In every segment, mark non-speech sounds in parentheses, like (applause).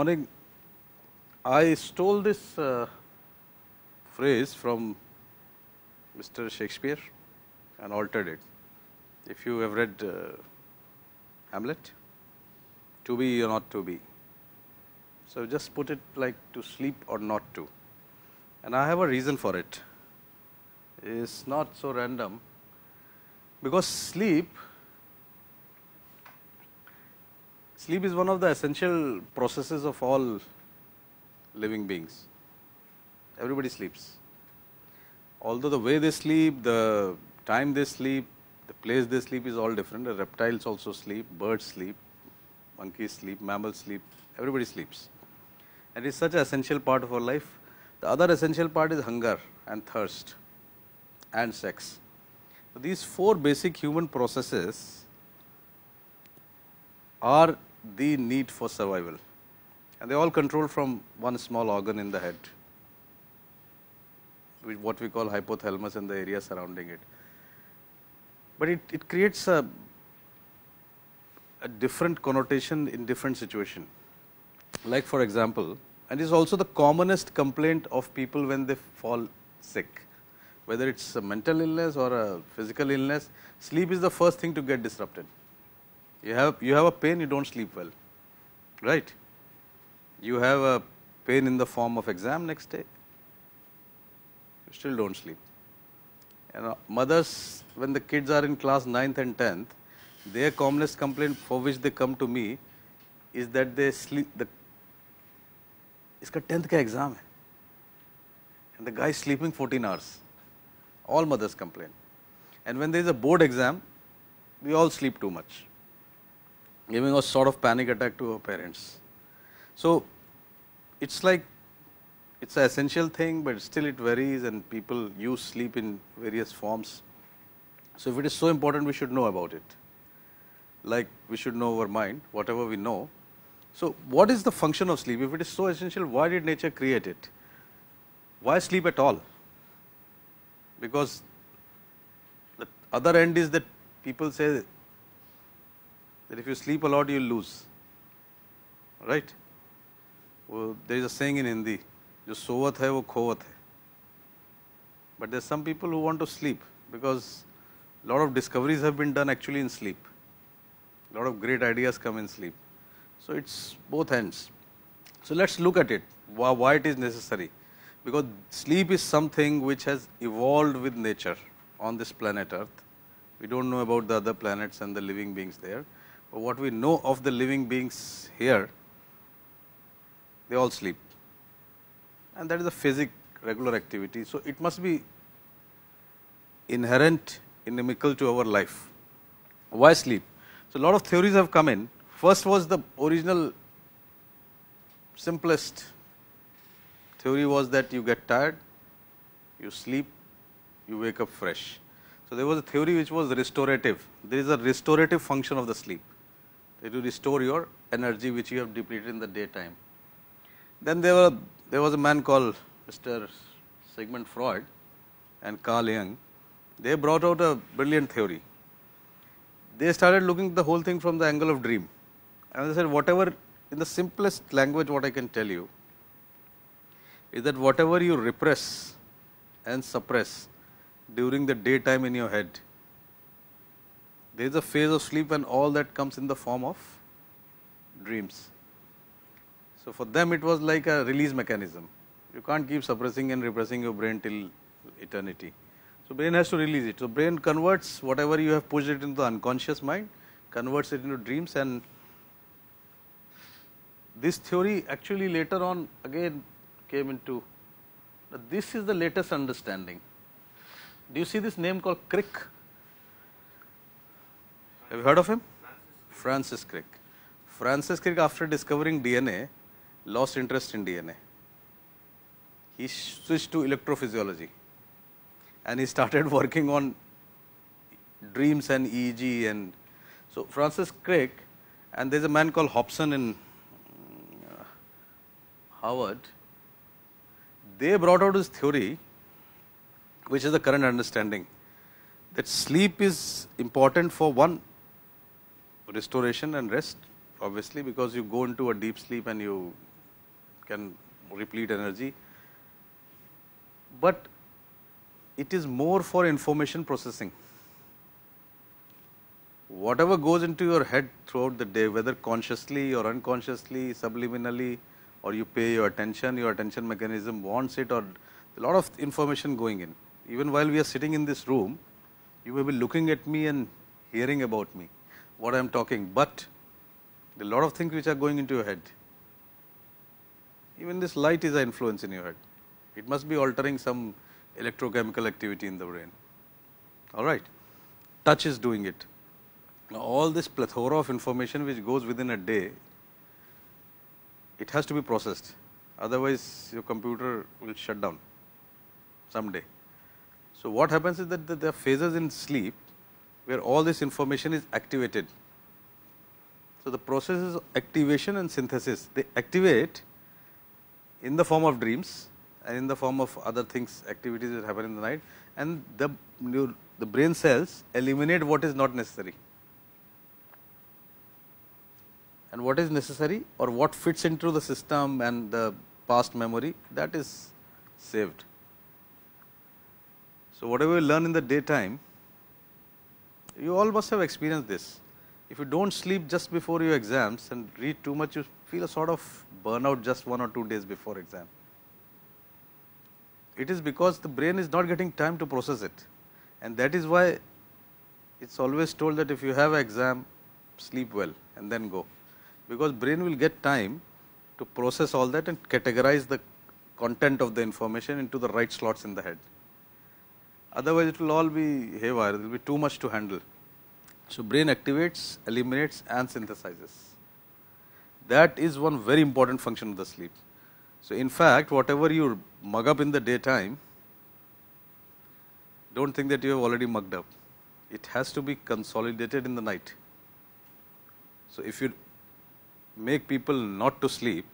morning I stole this uh, phrase from Mr. Shakespeare and altered it. If you have read uh, Hamlet, to be or not to be. So, just put it like to sleep or not to and I have a reason for it. It's not so random because sleep Sleep is one of the essential processes of all living beings. Everybody sleeps. Although the way they sleep, the time they sleep, the place they sleep is all different. The reptiles also sleep, birds sleep, monkeys sleep, mammals sleep, everybody sleeps. And it is such an essential part of our life. The other essential part is hunger and thirst and sex. So, these four basic human processes are the need for survival. And they all control from one small organ in the head, what we call hypothalamus and the area surrounding it. But it, it creates a, a different connotation in different situation. Like for example, and is also the commonest complaint of people when they fall sick. Whether it's a mental illness or a physical illness, sleep is the first thing to get disrupted. You have, you have a pain, you do not sleep well, right? You have a pain in the form of exam next day, you still do not sleep. You know, mothers, when the kids are in class 9th and 10th, their commonest complaint for which they come to me is that they sleep, the, इसका 10th का exam है and the guy is sleeping 14 hours. All mothers complain. And when there is a board exam, we all sleep too much giving a sort of panic attack to our parents. So, it is like it is an essential thing, but still it varies and people use sleep in various forms. So, if it is so important, we should know about it. Like we should know our mind, whatever we know. So, what is the function of sleep? If it is so essential, why did nature create it? Why sleep at all? Because the other end is that people say that if you sleep a lot, you'll lose. Right? Well, there is a saying in Hindi, जो sovat hai, wo khovat hai." but there's some people who want to sleep because a lot of discoveries have been done actually in sleep. A lot of great ideas come in sleep. So it's both ends. So let's look at it, why it is necessary. Because sleep is something which has evolved with nature on this planet Earth. We don't know about the other planets and the living beings there what we know of the living beings here, they all sleep. And that is a physic regular activity. So, it must be inherent, inimical to our life. Why sleep? So, a lot of theories have come in. First was the original simplest theory was that you get tired, you sleep, you wake up fresh. So, there was a theory which was restorative. There is a restorative function of the sleep. It will restore your energy which you have depleted in the daytime. Then there were there was a man called Mr. Sigmund Freud and Carl Jung. They brought out a brilliant theory. They started looking the whole thing from the angle of dream, and they said whatever in the simplest language what I can tell you is that whatever you repress and suppress during the daytime in your head there is a phase of sleep and all that comes in the form of dreams. So, for them it was like a release mechanism. You can't keep suppressing and repressing your brain till eternity. So, brain has to release it. So, brain converts whatever you have pushed it into the unconscious mind, converts it into dreams and this theory actually later on again came into, this is the latest understanding. Do you see this name called Crick? Have you heard of him? Francis Crick. Francis Crick, after discovering DNA, lost interest in DNA. He switched to electrophysiology and he started (laughs) working on dreams and EEG and so Francis Crick and there's a man called Hobson in uh, Harvard. They brought out his theory, which is the current understanding that sleep is important for one restoration and rest obviously because you go into a deep sleep and you can replete energy. But it is more for information processing. Whatever goes into your head throughout the day, whether consciously or unconsciously, subliminally, or you pay your attention, your attention mechanism wants it, or a lot of information going in. Even while we are sitting in this room, you may be looking at me and hearing about me what I am talking, but a lot of things which are going into your head. Even this light is an influence in your head. It must be altering some electrochemical activity in the brain. All right. Touch is doing it. Now, all this plethora of information which goes within a day, it has to be processed. Otherwise, your computer will shut down someday. So, what happens is that there are phases in sleep where all this information is activated. So, the process is activation and synthesis. They activate in the form of dreams and in the form of other things, activities that happen in the night and the, the brain cells eliminate what is not necessary. And what is necessary or what fits into the system and the past memory that is saved. So, whatever we learn in the daytime you all must have experienced this. If you don't sleep just before your exams and read too much, you feel a sort of burnout just one or two days before exam. It is because the brain is not getting time to process it. And that is why it's always told that if you have an exam, sleep well and then go. Because brain will get time to process all that and categorize the content of the information into the right slots in the head. Otherwise, it will all be haywire. There will be too much to handle. So, brain activates, eliminates and synthesizes. That is one very important function of the sleep. So, in fact, whatever you mug up in the daytime, don't think that you have already mugged up. It has to be consolidated in the night. So, if you make people not to sleep,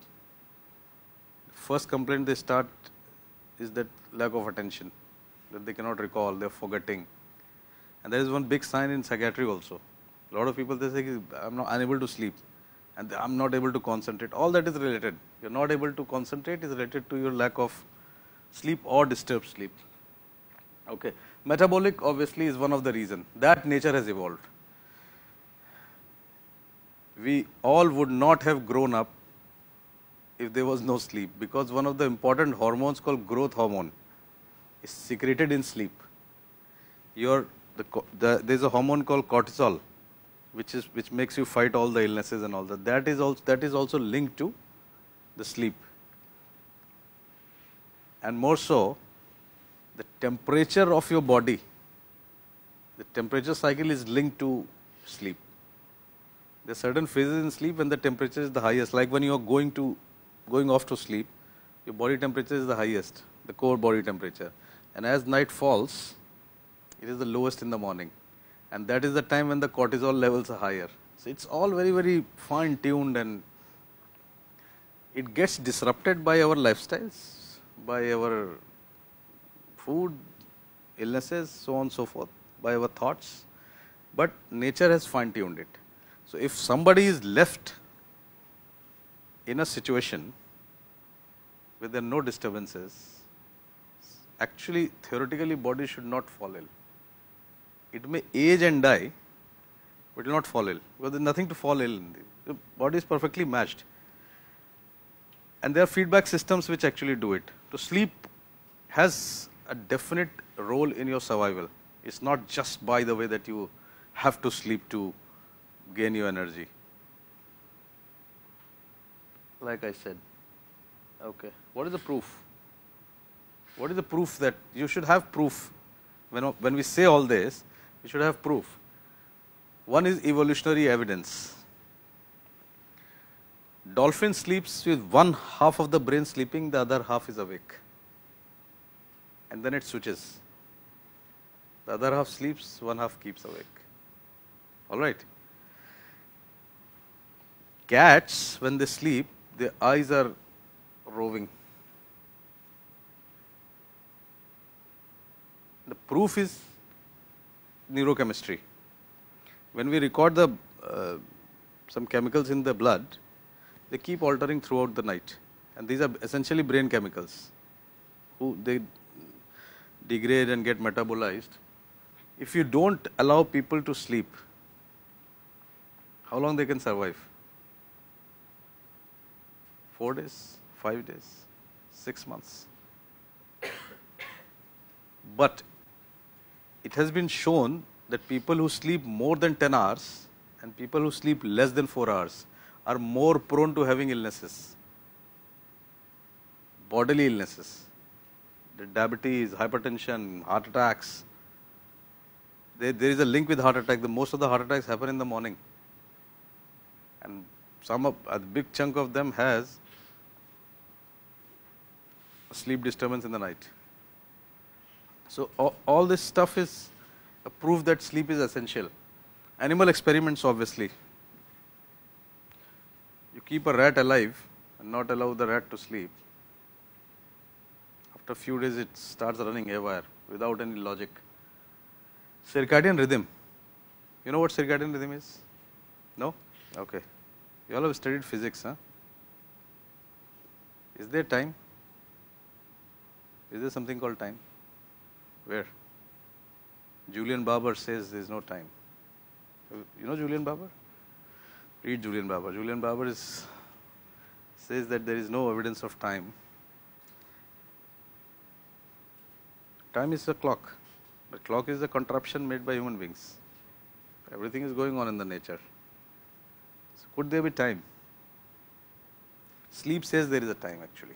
first complaint they start is that lack of attention that they cannot recall, they are forgetting. And there is one big sign in psychiatry also. A lot of people they say, I'm not unable to sleep and I'm not able to concentrate. All that is related. You're not able to concentrate is related to your lack of sleep or disturbed sleep. Okay. Metabolic obviously is one of the reason that nature has evolved. We all would not have grown up if there was no sleep because one of the important hormones called growth hormone is secreted in sleep. Your the, the, there's a hormone called cortisol, which is which makes you fight all the illnesses and all that. That is also that is also linked to the sleep, and more so, the temperature of your body. The temperature cycle is linked to sleep. There are certain phases in sleep when the temperature is the highest. Like when you are going to going off to sleep, your body temperature is the highest, the core body temperature. And as night falls, it is the lowest in the morning. And that is the time when the cortisol levels are higher. So, it is all very, very fine tuned and it gets disrupted by our lifestyles, by our food, illnesses, so on so forth, by our thoughts. But nature has fine tuned it. So, if somebody is left in a situation where there are no disturbances, actually theoretically body should not fall ill. It may age and die, but it will not fall ill because there is nothing to fall ill in. The, the body is perfectly matched. And there are feedback systems which actually do it. So sleep has a definite role in your survival. It's not just by the way that you have to sleep to gain your energy. Like I said. Okay. What is the proof? What is the proof that you should have proof when, when we say all this, we should have proof. One is evolutionary evidence. Dolphin sleeps with one half of the brain sleeping, the other half is awake and then it switches. The other half sleeps, one half keeps awake. All right. Cats, when they sleep, their eyes are roving. The proof is neurochemistry. When we record the uh, some chemicals in the blood, they keep altering throughout the night and these are essentially brain chemicals who they degrade and get metabolized. If you do not allow people to sleep, how long they can survive? 4 days, 5 days, 6 months. But it has been shown that people who sleep more than 10 hours and people who sleep less than 4 hours are more prone to having illnesses, bodily illnesses, diabetes, hypertension, heart attacks. There, there is a link with heart attack. The most of the heart attacks happen in the morning. And some of, a big chunk of them has sleep disturbance in the night. So, all, all this stuff is a proof that sleep is essential. Animal experiments obviously, you keep a rat alive and not allow the rat to sleep, after a few days it starts running haywire without any logic. Circadian rhythm, you know what circadian rhythm is? No? Okay. You all have studied physics, huh? Is there time? Is there something called time? Where? Julian Barber says there's no time. You know Julian Barber? Read Julian Barber. Julian Barber is, says that there is no evidence of time. Time is a clock. The clock is a contraption made by human beings. Everything is going on in the nature. So could there be time? Sleep says there is a time actually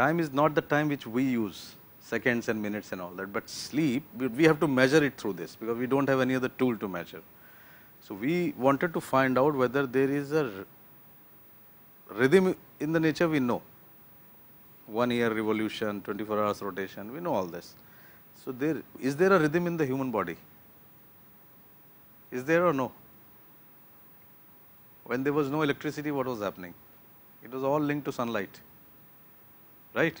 time is not the time which we use seconds and minutes and all that but sleep we have to measure it through this because we don't have any other tool to measure so we wanted to find out whether there is a rhythm in the nature we know one year revolution 24 hours rotation we know all this so there is there a rhythm in the human body is there or no when there was no electricity what was happening it was all linked to sunlight right?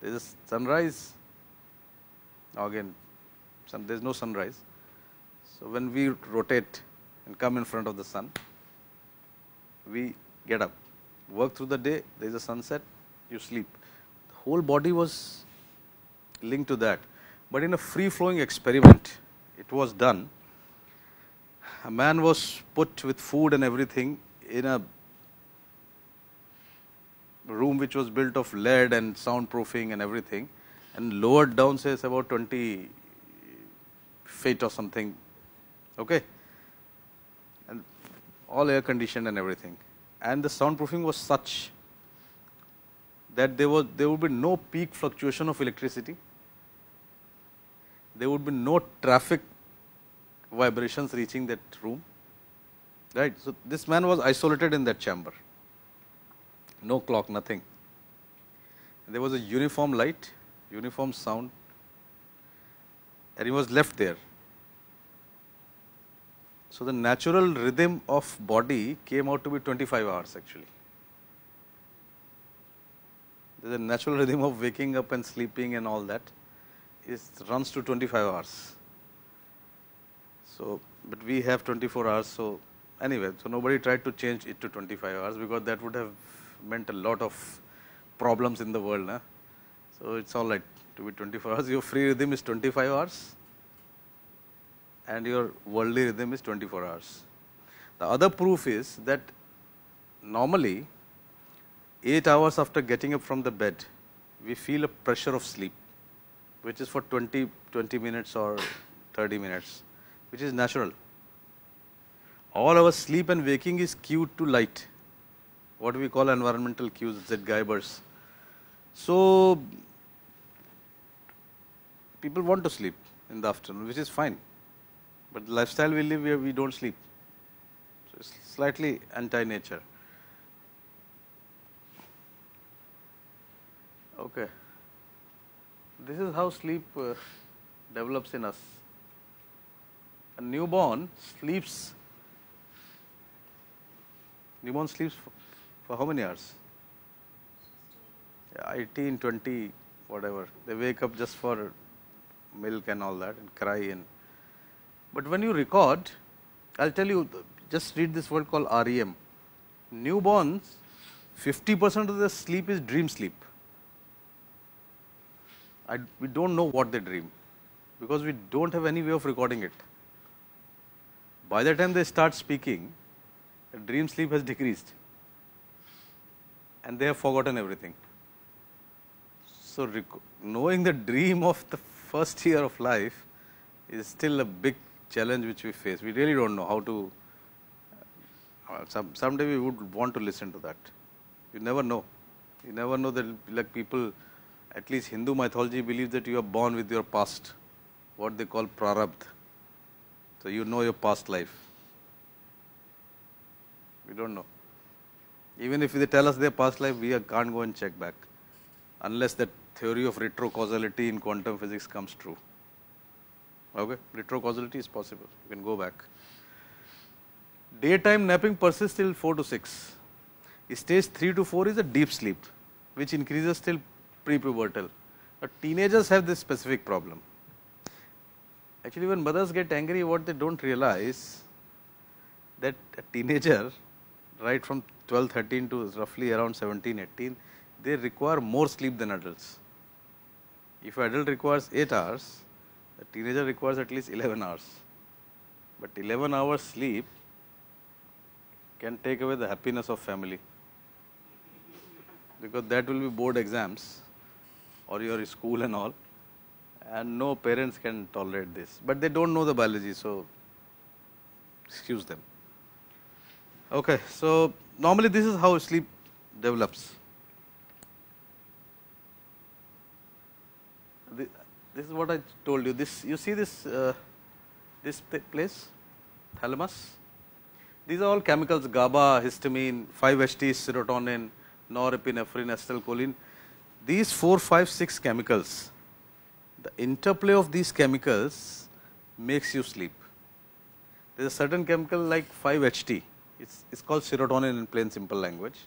There is sunrise. Now again, sun, there is no sunrise. So when we rotate and come in front of the sun, we get up, work through the day. There is a sunset, you sleep. The whole body was linked to that. But in a free flowing experiment, it was done. A man was put with food and everything in a room which was built of lead and soundproofing and everything and lowered down says about 20 feet or something okay and all air conditioned and everything and the soundproofing was such that there was there would be no peak fluctuation of electricity there would be no traffic vibrations reaching that room right so this man was isolated in that chamber no clock, nothing. There was a uniform light, uniform sound and he was left there. So, the natural rhythm of body came out to be 25 hours actually. The natural (laughs) rhythm of waking up and sleeping and all that is runs to 25 hours. So, but we have 24 hours. So, anyway, so nobody tried to change it to 25 hours because that would have meant a lot of problems in the world. Nah? So, it is alright to be 24 hours. Your free rhythm is 25 hours and your worldly rhythm is 24 hours. The other proof is that normally 8 hours after getting up from the bed, we feel a pressure of sleep which is for 20, 20 minutes or 30 minutes which is natural. All our sleep and waking is cued to light what we call environmental cues, Z-Guybers. So people want to sleep in the afternoon, which is fine. But the lifestyle we live we don't sleep. So it's slightly anti-nature. Okay. This is how sleep uh, develops in us. A newborn sleeps, newborn sleeps for how many hours? Yeah, 18, 20, whatever. They wake up just for milk and all that and cry. And But when you record, I will tell you, just read this word called REM. Newborns, 50 percent of their sleep is dream sleep. I, we do not know what they dream because we do not have any way of recording it. By the time they start speaking, the dream sleep has decreased and they have forgotten everything. So, knowing the dream of the first year of life is still a big challenge which we face. We really don't know how to, uh, some, someday we would want to listen to that. You never know. You never know that like people, at least Hindu mythology believes that you are born with your past, what they call prarabdh. So, you know your past life. We don't know. Even if they tell us their past life, we can't go and check back unless that theory of retrocausality in quantum physics comes true. Okay, retrocausality is possible. You can go back. Daytime napping persists till 4 to 6. Stage 3 to 4 is a deep sleep, which increases till prepubertal. But teenagers have this specific problem. Actually, when mothers get angry, what they don't realize that a teenager right from 12, 13 to roughly around 17, 18, they require more sleep than adults. If adult requires 8 hours, the teenager requires at least 11 hours. But 11 hours sleep can take away the happiness of family because that will be board exams or your school and all and no parents can tolerate this. But they do not know the biology, so excuse them. Okay, so normally this is how sleep develops. this is what I told you. This you see this uh, this place, thalamus. These are all chemicals: GABA, histamine, 5-HT, serotonin, norepinephrine, acetylcholine. These 4, 5, 6 chemicals. The interplay of these chemicals makes you sleep. There is a certain chemical like 5-HT it's, it's called serotonin in plain simple language.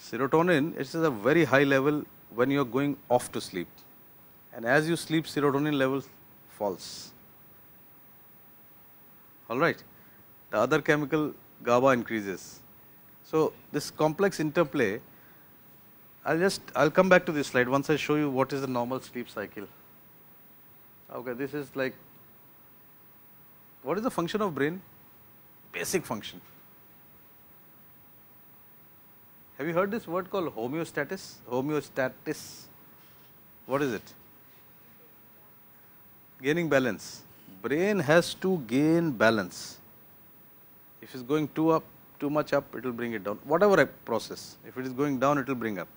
Serotonin, it's a very high level when you're going off to sleep. And as you sleep, serotonin level falls. All right. The other chemical, GABA increases. So, this complex interplay, I'll just, I'll come back to this slide once I show you what is the normal sleep cycle. Okay, this is like, what is the function of brain? basic function. Have you heard this word called homeostasis? Homeostasis, what is it? Gaining balance. Brain has to gain balance. If it's going too up, too much up, it will bring it down. Whatever I process, if it is going down, it will bring up.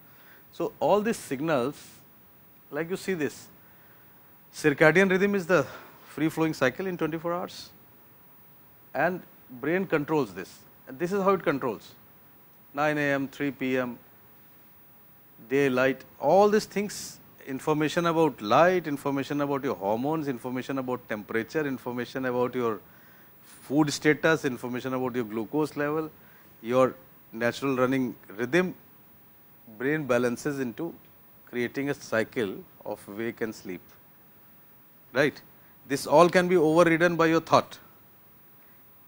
So all these signals, like you see this, circadian rhythm is the free flowing cycle in 24 hours, and brain controls this. And this is how it controls 9 a.m., 3 p.m., daylight, all these things information about light, information about your hormones, information about temperature, information about your food status, information about your glucose level, your natural running rhythm, brain balances into creating a cycle of wake and sleep, right. This all can be overridden by your thought.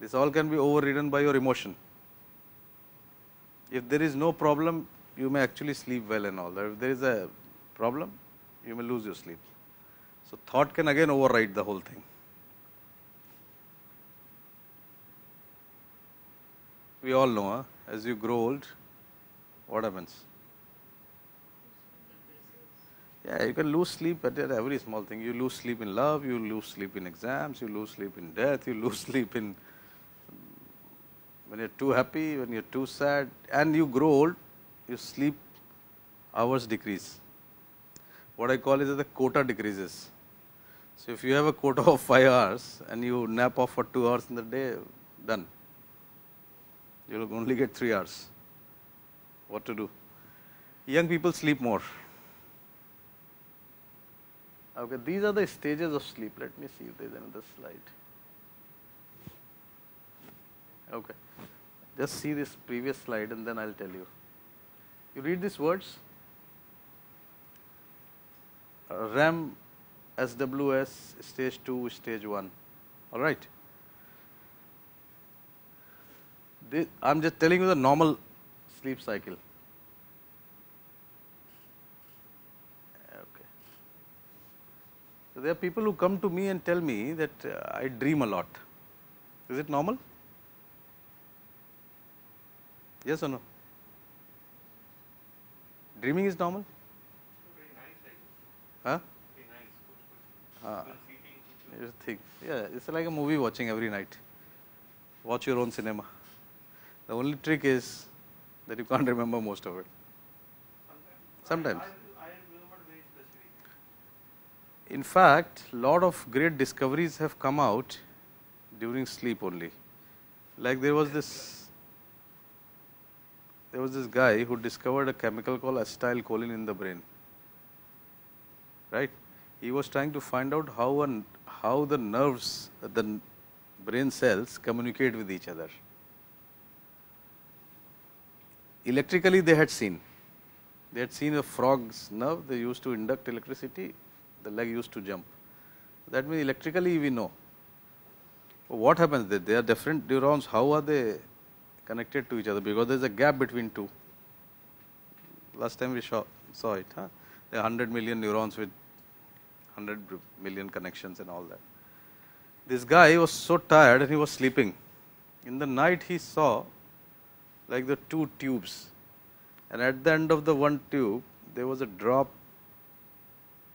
This all can be overridden by your emotion. If there is no problem, you may actually sleep well and all that. If there is a problem, you may lose your sleep. So, thought can again override the whole thing. We all know, huh? as you grow old, what happens? Yeah, you can lose sleep at every small thing. You lose sleep in love, you lose sleep in exams, you lose sleep in death, you lose (laughs) sleep in when you're too happy, when you're too sad, and you grow old, your sleep hours decrease. What I call is that the quota decreases. So if you have a quota of five hours and you nap off for two hours in the day, done. You'll only get three hours. What to do? Young people sleep more. Okay, these are the stages of sleep. Let me see if there is another slide. Okay. Just see this previous slide and then I will tell you. You read these words REM, SWS, stage 2, stage 1, all right. I am just telling you the normal sleep cycle. Okay. So, there are people who come to me and tell me that uh, I dream a lot. Is it normal? Yes or no? Dreaming is normal? Huh? Ah, it's Yeah, it's like a movie watching every night. Watch your own cinema. The only trick is that you can't remember most of it. Sometimes. In fact, lot of great discoveries have come out during sleep only. Like there was this there was this guy who discovered a chemical called acetylcholine in the brain. Right? He was trying to find out how an, how the nerves, the brain cells communicate with each other. Electrically, they had seen. They had seen a frog's nerve, they used to induct electricity, the leg used to jump. That means electrically we know. But what happens? They, they are different neurons, how are they connected to each other because there is a gap between two. Last time we saw, saw it, huh? there are 100 million neurons with 100 million connections and all that. This guy was so tired and he was sleeping. In the night he saw like the two tubes and at the end of the one tube there was a drop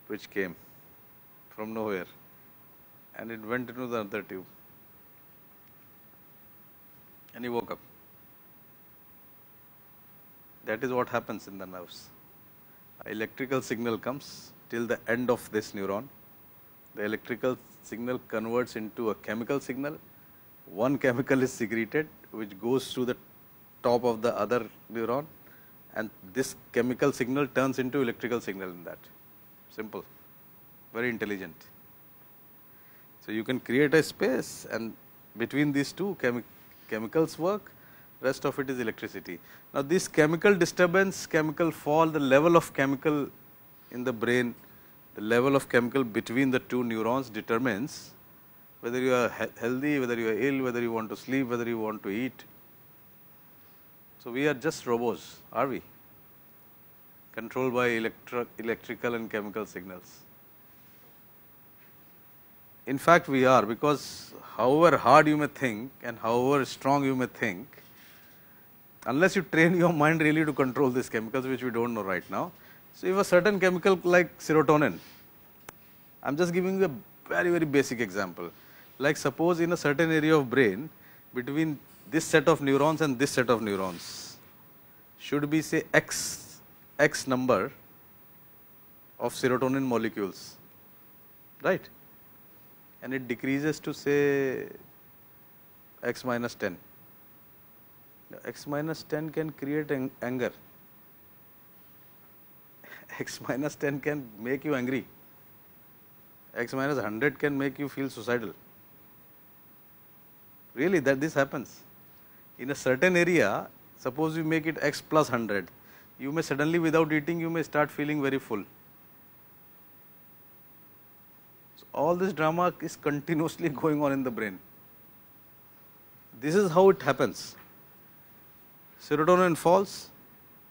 which came from nowhere and it went into the other tube and he woke up. That is what happens in the nerves. electrical signal comes till the end of this neuron. The electrical signal converts into a chemical signal. One chemical is secreted which goes to the top of the other neuron and this chemical signal turns into electrical signal in that. Simple, very intelligent. So, you can create a space and between these two chemi chemicals work rest of it is electricity. Now, this chemical disturbance, chemical fall, the level of chemical in the brain, the level of chemical between the two neurons determines whether you are he healthy, whether you are ill, whether you want to sleep, whether you want to eat. So, we are just robots, are we? Controlled by electri electrical and chemical signals. In fact, we are because however hard you may think and however strong you may think, unless you train your (laughs) mind really to control these chemicals which we don't know right now. So, if a certain chemical like serotonin, I am just giving a very very basic example. Like suppose in a certain area of brain between this set of neurons and this set of neurons should be say x x number of serotonin molecules right and it decreases to say x minus 10 x minus 10 can create anger x minus 10 can make you angry x minus 100 can make you feel suicidal really that this happens in a certain area suppose you make it x plus 100 you may suddenly without eating you may start feeling very full so all this drama is continuously (laughs) going on in the brain this is how it happens serotonin falls,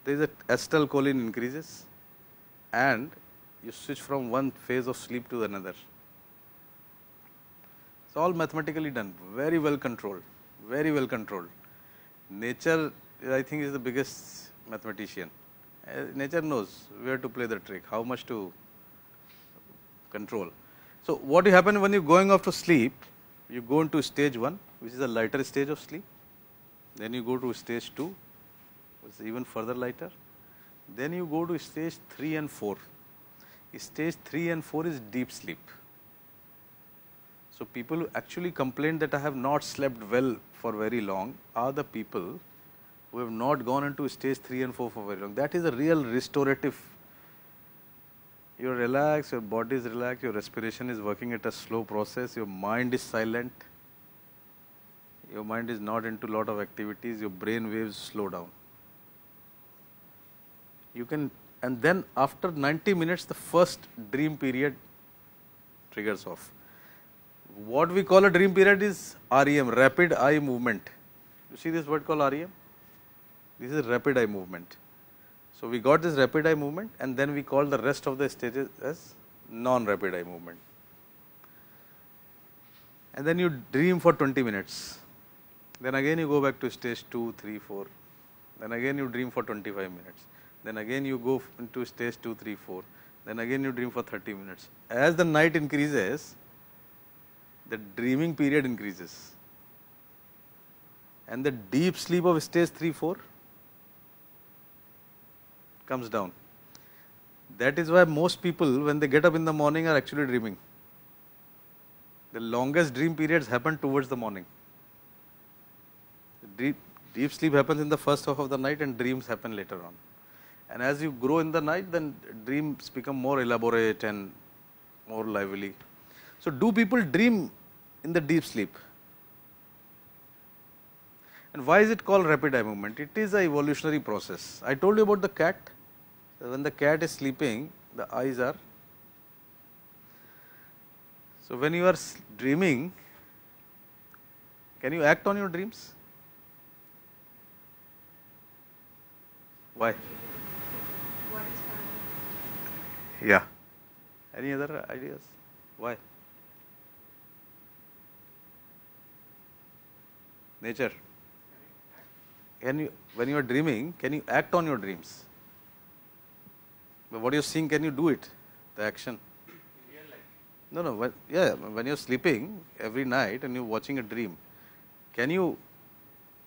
there is a acetylcholine increases and you switch from one phase of sleep to another. It is all mathematically done, very well controlled, very well controlled. Nature I think is the biggest mathematician. Uh, nature knows where to play the trick, how much to control. So, what happens when you are going off to sleep, you go into stage 1 which is a lighter stage of sleep then you go to stage 2, which is even further lighter. Then you go to stage 3 and 4. Stage 3 and 4 is deep sleep. So, people who actually complain that I have not slept well for very long are the people who have not gone into stage 3 and 4 for very long. That is a real restorative. You are relaxed, your body is relaxed, your respiration is working at a slow process, your mind is silent your mind is not into lot of activities, your brain waves slow down. You can and then after 90 minutes the first dream period triggers off. What we call a dream period is REM, rapid eye movement. You see this word called REM? This is rapid eye movement. So, we got this rapid eye movement and then we call the rest of the stages as non-rapid eye movement. And then you dream for 20 minutes. Then again you go back to stage 2, 3, 4. Then again you dream for 25 minutes. Then again you go into stage 2, 3, 4. Then again you dream for 30 minutes. As the night increases, the dreaming period increases. And the deep sleep of stage 3, 4 comes down. That is why most people when they get up in the morning are actually dreaming. The longest dream periods happen towards the morning deep, deep sleep happens in the first half of the night and dreams happen later on. And as you grow in the night, then dreams become more elaborate and more lively. So, do people dream in the deep sleep? And why is it called rapid eye movement? It is an evolutionary process. I told you about the cat. When the cat is sleeping, the eyes are. So, when you are dreaming, can you act on your dreams? Why? Yeah. Any other ideas? Why? Nature. Can you, when you are dreaming, can you act on your dreams? But what you're seeing, can you do it? The action. No, no. When, yeah, when you're sleeping every night and you're watching a dream, can you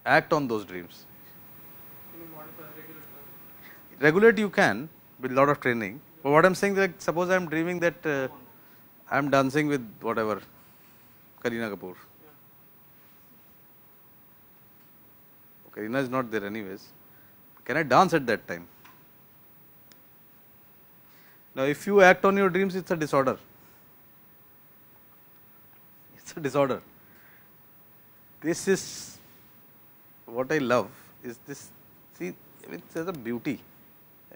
act on those dreams? regulate you can with lot of training, but what I am saying that suppose I am dreaming that uh, I am dancing with whatever Karina Kapoor. Karina is not there anyways. Can I dance at that time? Now, if you act on your dreams, it's a disorder. It's a disorder. This is what I love is this. See, I mean, there's a beauty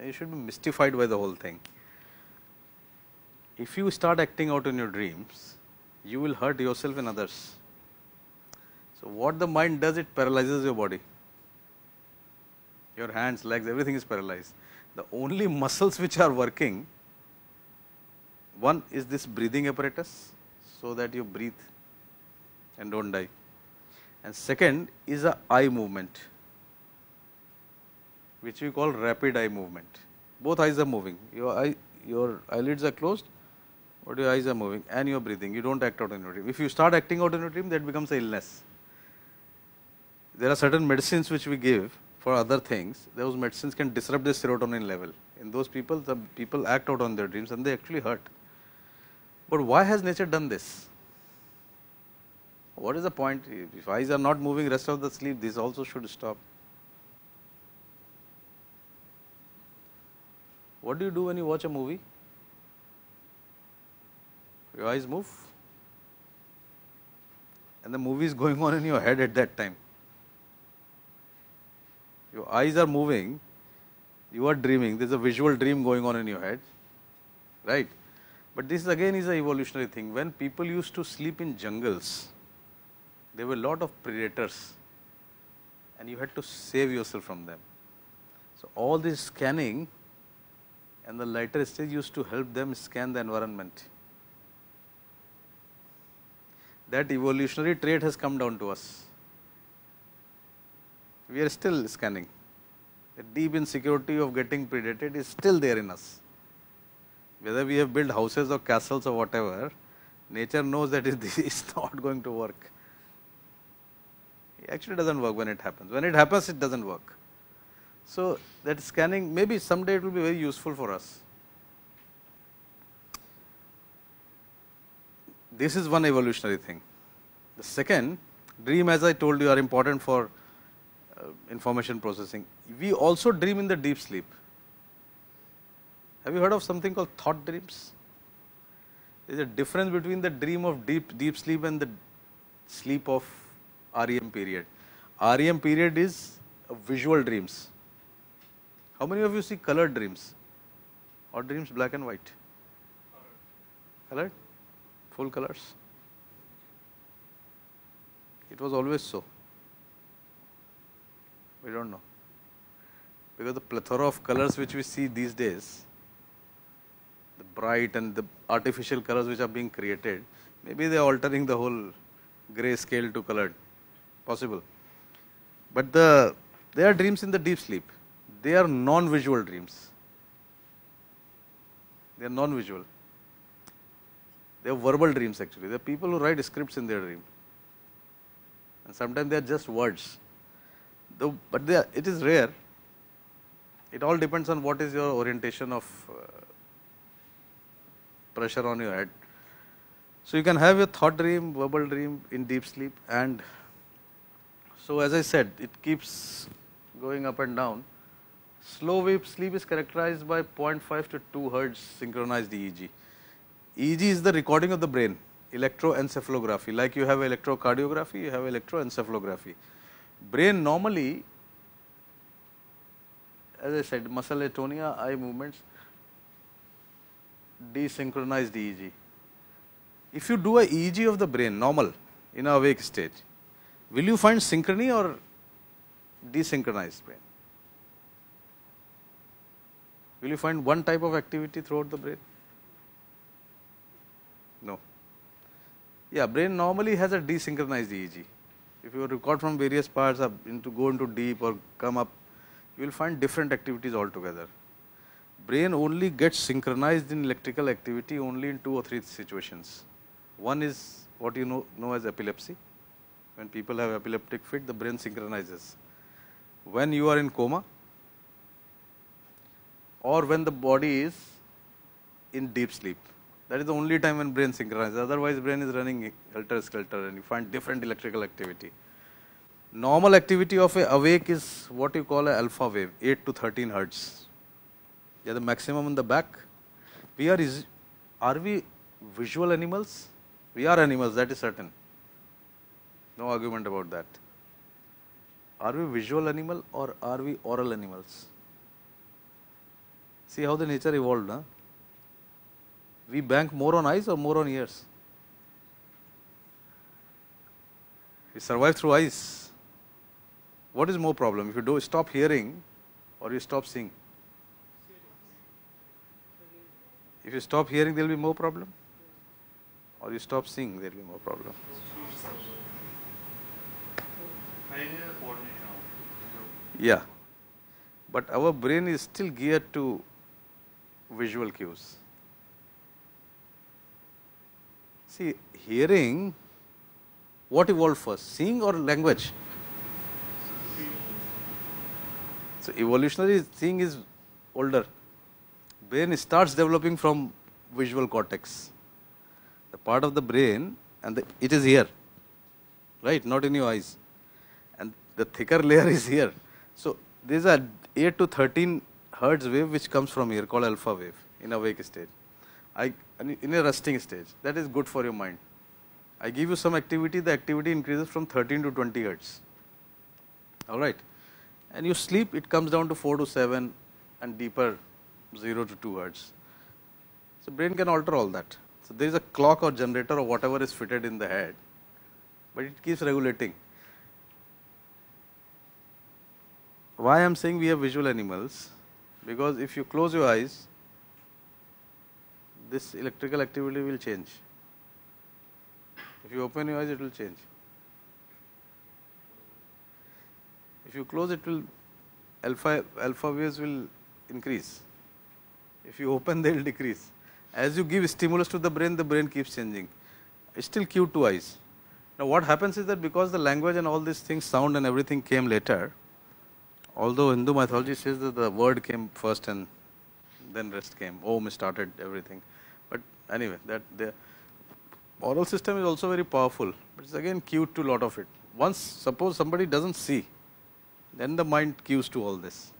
you should be mystified by the whole thing. If you start acting out in your dreams, you will hurt yourself and others. So, what the mind does, it paralyzes your body. Your hands, legs, everything is paralyzed. The only muscles which are working, one is this breathing apparatus, so that you breathe and do not die. And second is a eye movement which we call rapid eye movement. Both eyes are moving. Your eye, your eyelids are closed, but your eyes are moving and you are breathing. You do not act out in your dream. If you start acting out in your dream, that becomes a illness. There are certain medicines which we give for other things. Those medicines can disrupt the serotonin level. In those people, the people act out on their dreams and they actually hurt. But why has nature done this? What is the point? If eyes are not moving, rest of the sleep, this also should stop. What do you do when you watch a movie? Your eyes move and the movie is going on in your head at that time. Your eyes are moving, you are dreaming, there is a visual dream going on in your head, right? But this again is a evolutionary thing. When people used to sleep in jungles, there were a lot of predators and you had to save yourself from them. So, all this scanning and the lighter stage used to help them scan the environment. That evolutionary trait has come down to us. We are still scanning. The deep insecurity of getting predated is still there in us. Whether we have built houses or castles or whatever, nature knows that it (laughs) is not going to work. It actually doesn't work when it happens. When it happens, it doesn't work. So, that scanning maybe someday it will be very useful for us. This is one evolutionary thing. The second, dream as I told you are important for uh, information processing. We also dream in the deep sleep. Have you heard of something called thought dreams? There is a difference between the dream of deep, deep sleep and the sleep of REM period. REM period is visual dreams how many of you see colored dreams or dreams black and white? Colored? Full colors? It was always so. We do not know. Because the plethora of colors which we see these days, the bright and the artificial colors which are being created, maybe they are altering the whole gray scale to colored. Possible. But the, there are dreams in the deep sleep. They are non-visual dreams. They are non-visual. They are verbal dreams actually. They are people who write scripts in their dream. And sometimes they are just words. Though, but are, it is rare. It all depends on what is your orientation of uh, pressure on your head. So you can have your thought dream, verbal dream in deep sleep and so as I said, it keeps going up and down. Slow wave sleep is characterized by 0.5 to 2 hertz synchronized EEG. EEG is the recording of the brain, electroencephalography. Like you have electrocardiography, you have electroencephalography. Brain normally, as I said, muscle atonia, eye movements, desynchronized EEG. If you do a EEG of the brain, normal, in a awake state, will you find synchrony or desynchronized brain? Will you find one type of activity throughout the brain? No. Yeah, brain normally has a desynchronized EEG. If you record from various parts up into go into deep or come up, you will find different activities altogether. Brain only gets synchronized in electrical activity only in two or three situations. One is what you know, know as epilepsy. When people have epileptic fit, the brain synchronizes. When you are in coma, or when the body is in deep sleep. That is the only time when brain synchronizes. Otherwise, brain is running helter-skelter and you find different electrical activity. Normal activity of a awake is what you call a alpha wave, 8 to 13 hertz. Yeah, the maximum in the back. We are, is, are we visual animals? We are animals, that is certain. No argument about that. Are we visual animal or are we oral animals? See how the nature evolved. Huh? We bank more on eyes or more on ears? We survive through eyes. What is more problem? If you do stop hearing or you stop seeing? If you stop hearing, there will be more problem. Or you stop seeing, there will be more problem. Yeah. But our brain is still geared to visual cues. See, hearing, what evolved first, seeing or language? So, evolutionary seeing is older. Brain starts developing from visual cortex. The part of the brain and the, it is here, right? Not in your eyes. And the thicker layer is here. So, these are 8 to 13 Hertz wave which comes from here called alpha wave in awake state. I, in a resting stage that is good for your mind. I give you some activity, the activity increases from 13 to 20 hertz, all right. And you sleep, it comes down to 4 to 7 and deeper 0 to 2 hertz. So, brain can alter all that. So, there is a clock or generator or whatever is fitted in the head, but it keeps regulating. Why I am saying we are visual animals, because if you close your eyes, this electrical activity will change. If you open your eyes, it will change. If you close, it will alpha alpha waves will increase. If you open, (laughs) they will decrease. As you give stimulus to the brain, the brain keeps changing. It's still q to eyes. Now, what happens is that because the language and all these things, sound and everything came later, Although Hindu mythology says that the word came first and then rest came. Om started everything. But anyway, that the oral system is also very powerful. But it's again cued to a lot of it. Once suppose somebody doesn't see, then the mind cues to all this.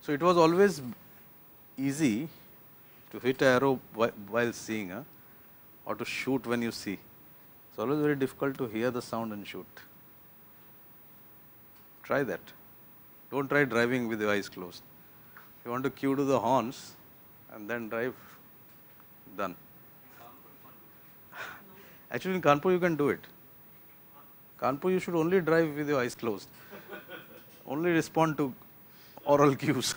So it was always easy to hit an arrow while seeing, huh? or to shoot when you see. It's always very difficult to hear the sound and shoot. Try that. Don't try driving with your eyes closed. You want to cue to the horns and then drive, done. Actually, in Kanpur, you can do it. Kanpur, you should only drive with your eyes closed. only respond to oral cues.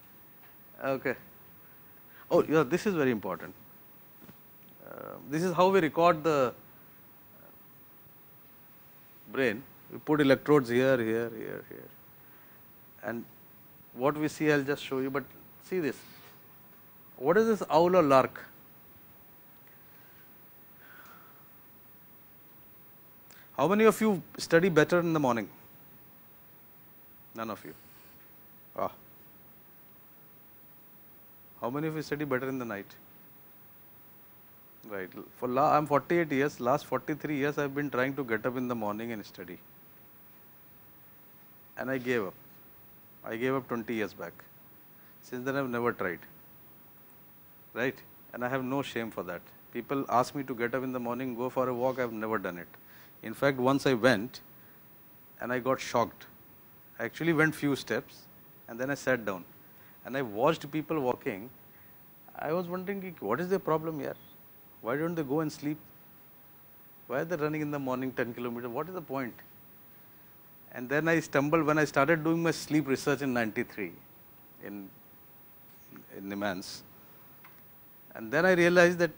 (laughs) okay. Oh, yeah, this is very important. Uh, this is how we record the brain we put electrodes here, here, here, here. And what we see, I will just show you, but see this. What is this owl or lark? How many of you study better in the morning? None of you. Ah. How many of you study better in the night? Right. For la I'm 48 years, last 43 years I have been trying to get up in the morning and study and I gave up. I gave up 20 years back. Since then I have never tried. Right? And I have no shame for that. People ask me to get up in the morning, go for a walk, I have never done it. In fact, once I went and I got shocked. I actually went few steps and then I sat down. And I watched people walking. I was wondering, what is their problem here? Why don't they go and sleep? Why are they running in the morning 10 kilometers? What is the point? And then I stumbled when I started doing my sleep research in 93 in, in And then I realized that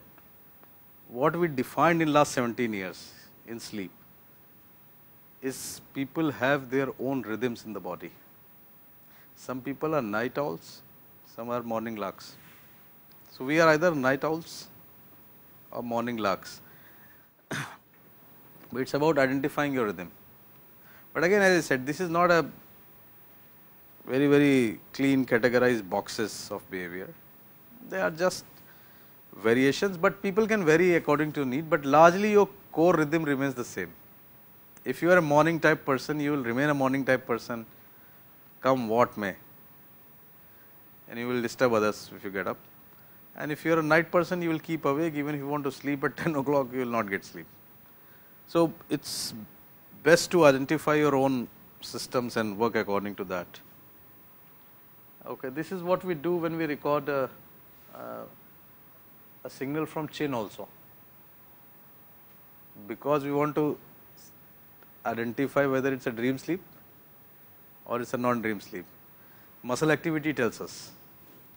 what we defined in last 17 years in sleep is people have their own rhythms in the body. Some people are night owls, some are morning larks. So we are either night owls or morning larks. but (coughs) it's about identifying your rhythm. But again, as I said, this is not a very, very clean categorized boxes of behavior. They are just variations, but people can vary according to need, but largely your core rhythm remains the same. If you are a morning type person, you will remain a morning type person come what may and you will disturb others if you get up. And if you are a night person, you will keep awake even if you want to sleep at (laughs) 10 o'clock, you will not get sleep. So, it is best to identify your own systems and work according to that. Okay, this is what we do when we record a, a signal from chin also, because we want to identify whether it is a dream sleep or it is a non-dream sleep. Muscle activity tells us,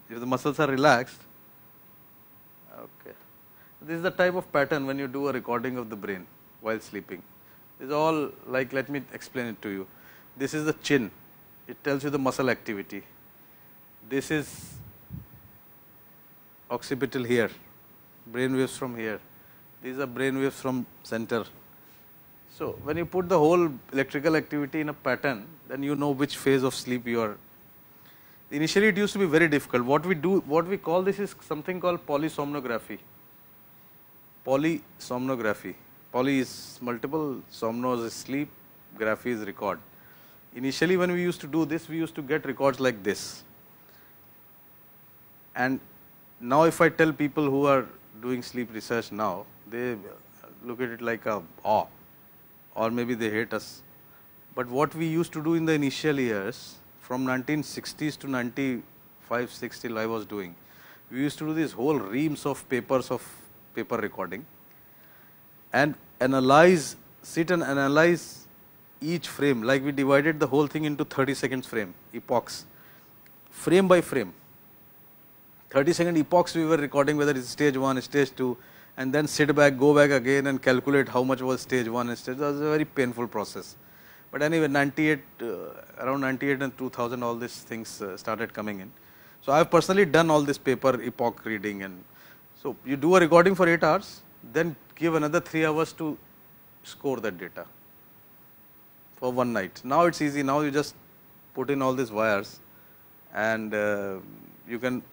if the muscles are relaxed, okay. this is the type of pattern when you do a recording of the brain while sleeping is all like let me explain it to you. This is the chin, it tells you the muscle activity. This is occipital here, brain waves from here. These are brain waves from center. So, when you put the whole electrical activity in a pattern, then you know which phase of sleep you are. Initially, it used to be very difficult. What we do, what we call this is something called polysomnography. Polysomnography poly is multiple, somnos is sleep, graph is record. Initially when we used to do this, we used to get records like this. And now if I tell people who are doing sleep research now, they look at it like a awe or maybe they hate us. But what we used to do in the initial years from 1960s to 95, I was doing, we used to do these whole reams of papers of paper recording and analyze, sit and analyze each frame like we divided the whole thing into 30 seconds frame epochs, frame by frame. 30 second epochs we were recording whether it is stage 1, stage 2 and then sit back, go back again and calculate how much was stage 1 and stage 2, that was a very painful process. But anyway 98, uh, around 98 and 2000 all these things uh, started coming in. So, I have personally done all this paper epoch reading and so you do a recording for 8 hours then give another 3 hours to score that data for one night. Now it is easy, now you just put in all these wires and uh, you can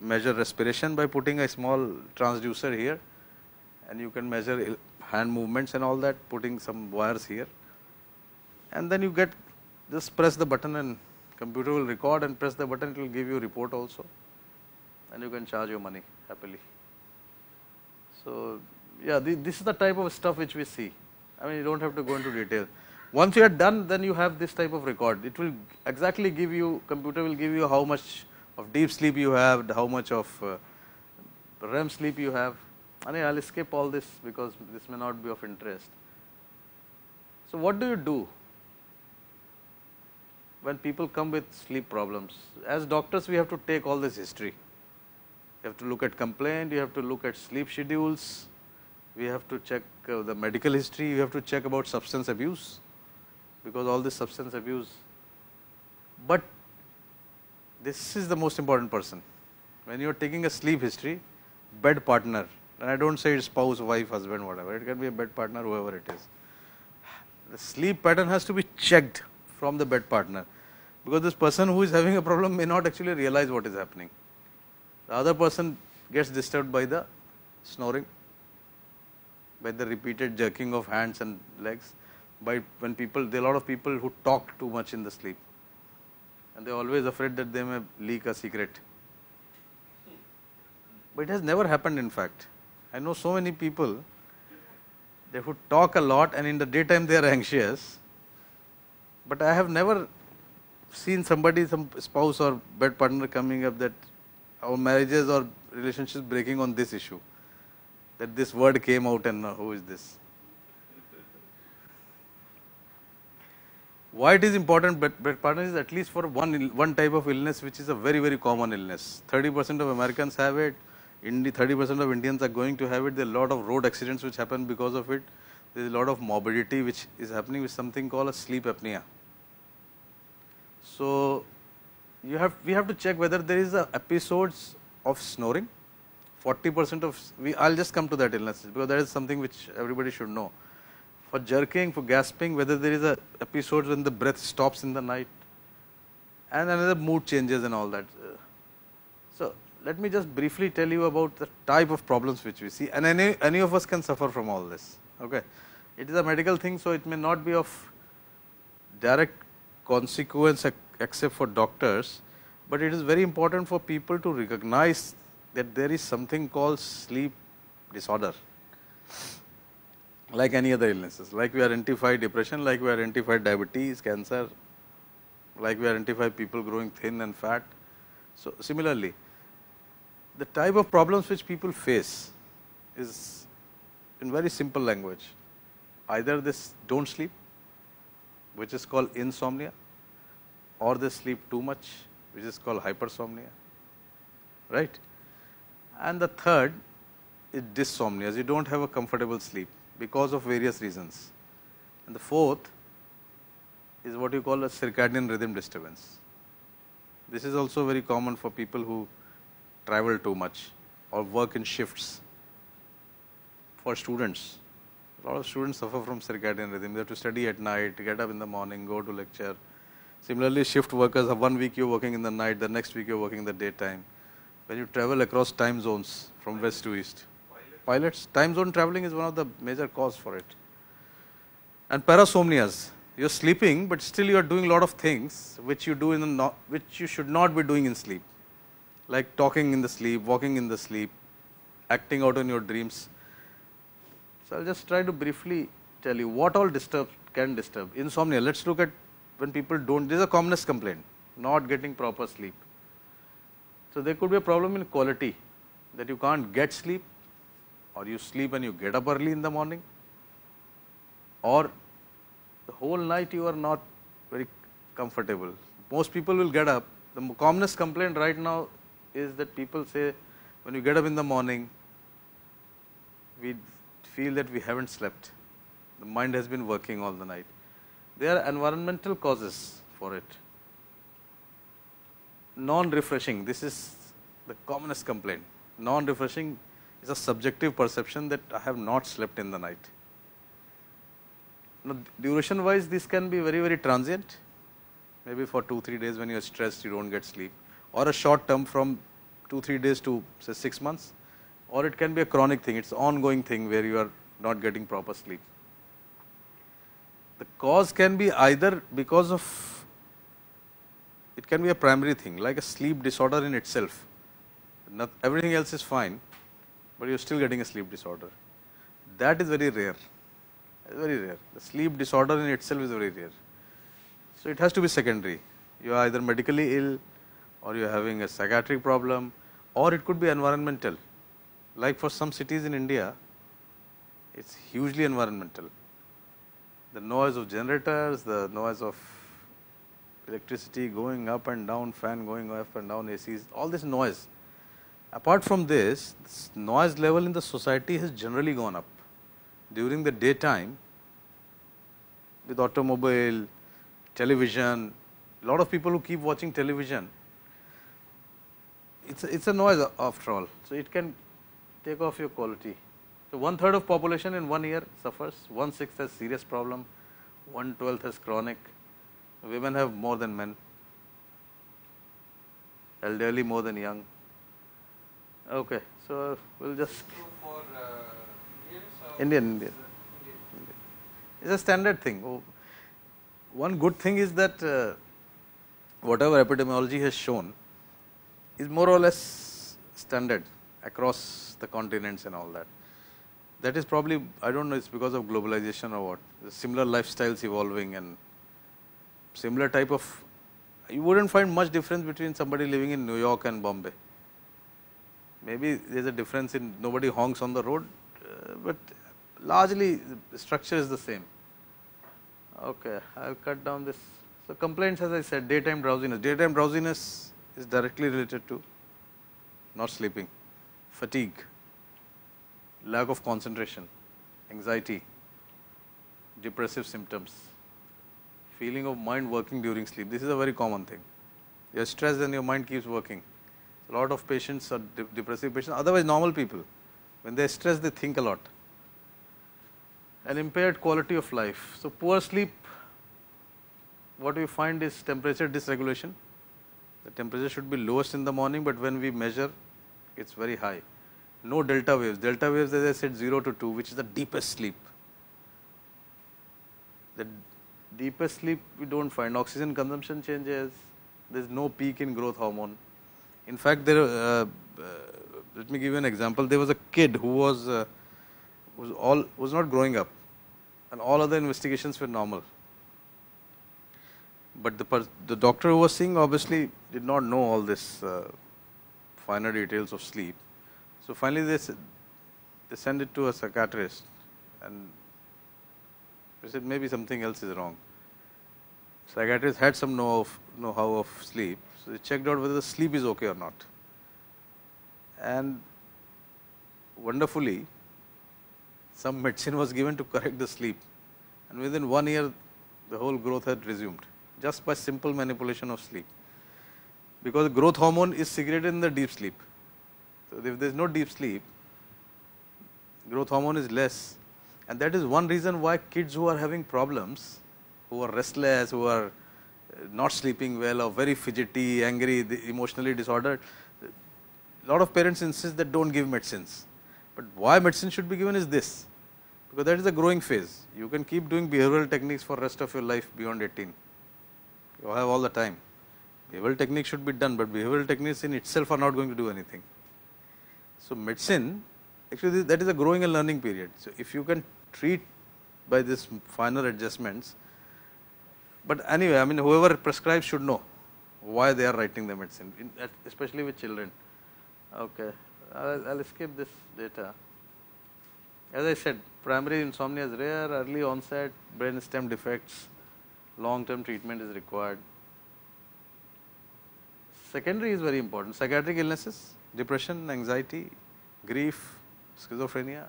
measure respiration by putting a small transducer here and you can measure hand movements and all that putting some wires here and then you get just press the button and computer will record and press the button it will give you report also and you can charge your money happily. So yeah, this is the type of stuff which we see. I mean, you don't have to go into detail. Once you are done, then you have this type of record. It will exactly give you, computer will give you how much of deep sleep you have, how much of uh, REM sleep you have. I mean, I'll skip all this because this may not be of interest. So what do you do when people come with sleep problems? As doctors, we have to take all this history. You have to look at complaint, you have to look at sleep schedules, we have to check uh, the medical history, you have to check about substance abuse because all this substance abuse. But this is the most important person. When you are taking a sleep history, bed partner, and I do not say spouse, wife, husband, whatever, it can be a bed partner, whoever it is. The sleep pattern has to be checked from the bed partner because this person who is having a problem may not actually realize what is happening. The other person gets disturbed by the snoring, by the repeated jerking of hands and legs, by when people, there are a lot of people who talk too much in the sleep and they are always afraid that they may leak a secret. But it has never happened in fact. I know so many people they would talk a lot and in the daytime they are anxious, but I have never seen somebody, some spouse or bed partner coming up that our marriages or relationships breaking on this issue. That this word came out and uh, who is this? Why it is important But bed partners is at least for one, one type of illness which is a very, very common illness. 30% of Americans have it. 30% of Indians are going to have it. There are a lot of road accidents which happen because of it. There is a lot of morbidity which is happening with something called a sleep apnea. So you have we have to check whether there is a episodes of snoring 40 percent of we I'll just come to that illness because that is something which everybody should know for jerking for gasping whether there is a episodes when the breath stops in the night and another mood changes and all that. So, let me just briefly tell you about the type of problems which we see and any, any of us can suffer from all this. Okay. It is a medical thing, so it may not be of direct consequence except for doctors, but it is very important for people to recognize that there is something called sleep disorder like any other illnesses like we identify depression like we identify diabetes cancer like we identify people growing thin and fat so similarly the type of problems which people face is in very simple language either this don't sleep which is called insomnia or they sleep too much which is called hypersomnia, right. And the third is dysomnia, you do not have a comfortable sleep because of various reasons. And the fourth is what you call a circadian rhythm disturbance. This is also very common for people who travel too much or work in shifts. For students, a lot of students suffer from circadian rhythm. They have to study at night, get up in the morning, go to lecture, Similarly, shift workers have one week you're working in the night, the next week you're working in the daytime. When you travel across time zones from west to east, pilots, time zone traveling is one of the major cause for it. And parasomnias, you're sleeping but still you're doing a lot of things which you do in no, which you should not be doing in sleep, like talking in the sleep, walking in the sleep, acting out in your dreams. So, I will just try to briefly tell you what all disturb can disturb. Insomnia, let us look at when people don't, there is a commonest complaint, not getting proper sleep. So, there could be a problem in quality that you can't get sleep or you sleep and you get up early in the morning or the whole night you are not very comfortable. Most people will get up. The commonest complaint right now is that people say when you get up in the morning, we feel that we haven't slept. The mind has been working all the night. There are environmental causes for it. Non-refreshing, this is the commonest complaint. Non-refreshing is a subjective perception that I have not slept in the night. Now, duration wise this can be very very transient, maybe for 2-3 days when you are stressed you do not get sleep or a short term from 2-3 days to say 6 months or it can be a chronic thing, it is ongoing thing where you are not getting proper sleep. The cause can be either because of it can be a primary thing like a sleep disorder in itself. Not, everything else is fine, but you are still getting a sleep disorder. That is very rare, very rare. The sleep disorder in itself is very rare. So, it has to be secondary. You are either medically ill or you are having a psychiatric problem or it could be environmental. Like for some cities in India, it is hugely environmental the noise of generators, the noise of electricity going up and down, fan going up and down, ACs, all this noise. Apart from this, this noise level in the society has generally gone up. During the daytime, with automobile, television, a lot of people who keep watching television, it's a, it's a noise after all. So, it can take off your quality. So one third of population in one year suffers, one sixth has serious problem, one twelfth has chronic, women have more than men, elderly more than young. Okay, so we'll just. for, uh, Indian, Indian, Indian. It's a standard thing. Oh, one good thing is that uh, whatever epidemiology has shown is more or less standard across the continents and all that. That is probably, I don't know, it's because of globalization or what. The similar lifestyles evolving and similar type of, you wouldn't find much difference between somebody living in New York and Bombay. Maybe there's a difference in nobody honks on the road, uh, but largely the structure is the same. Okay, I'll cut down this. So, complaints as I said daytime drowsiness. Daytime drowsiness is directly related to not sleeping, fatigue lack of concentration, anxiety, depressive symptoms, feeling of mind working during sleep. This is a very common thing. You're stressed and your mind keeps working. A lot of patients are de depressive patients, otherwise normal people. When they're stressed, they think a lot. An impaired quality of life. So poor sleep, what we find is temperature dysregulation. The temperature should be lowest in the morning, but when we measure, it's very high no delta waves. Delta waves as I said 0 to 2 which is the deepest sleep. The deepest sleep we do not find oxygen consumption changes, there is no peak in growth hormone. In fact, there uh, uh, let me give you an example. There was a kid who was uh, was all was not growing up, and all other investigations were normal. But the the doctor who was seeing obviously did not know all this uh, finer details of sleep, so finally they, they send it to a psychiatrist and they said maybe something else is wrong. Psychiatrist had some know of know-how of sleep, so they checked out whether the sleep is okay or not. And wonderfully, some medicine was given to correct the sleep, and within one year, the whole growth had resumed just by simple manipulation of sleep. Because growth hormone is secreted in the deep sleep. So, if there is no deep sleep, growth hormone is less and that is one reason why kids who are having problems, who are restless, who are uh, not sleeping well or very fidgety, angry, emotionally disordered, lot of parents insist that don't give medicines. But why medicine should be given is this, because that is a growing phase. You can keep doing behavioral techniques for rest of your life beyond 18. You have all the time. Behavioral techniques should be done, but behavioral techniques in itself are not going to do anything. So, medicine actually that is a growing and learning period. So, if you can treat by this finer adjustments, but anyway, I mean whoever prescribes should know why they are writing the medicine, in, especially with children. Okay, I'll, I'll skip this data. As I said, primary insomnia is rare, early onset, brainstem defects, long-term treatment is required. Secondary is very important, psychiatric illnesses, depression, anxiety, grief, schizophrenia.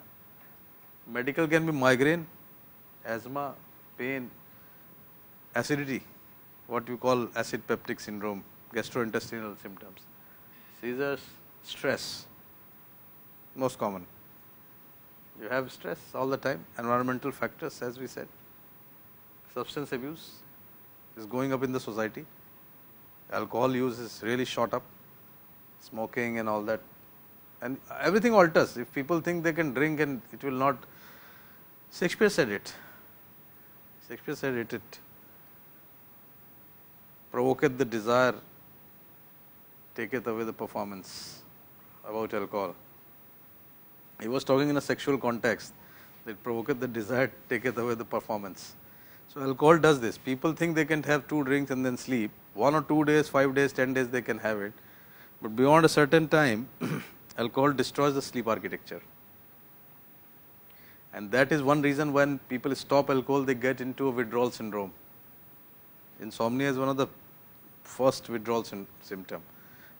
Medical can be migraine, asthma, pain, acidity, what you call acid peptic syndrome, gastrointestinal symptoms, seizures, stress, most common. You have stress all the time, environmental factors as we said, substance abuse is going up in the society, alcohol use is really shot up, smoking and all that and everything alters. If people think they can drink and it will not, Shakespeare said it. Shakespeare said it, it provoketh the desire, taketh away the performance about alcohol. He was talking in a sexual context. It provoketh the desire, taketh away the performance. So, alcohol does this. People think they can have two drinks and then sleep. One or two days, five days, ten days they can have it but beyond a certain time, (clears throat) alcohol destroys the sleep architecture. And that is one reason when people stop alcohol, they get into a withdrawal syndrome. Insomnia is one of the first withdrawal symptom.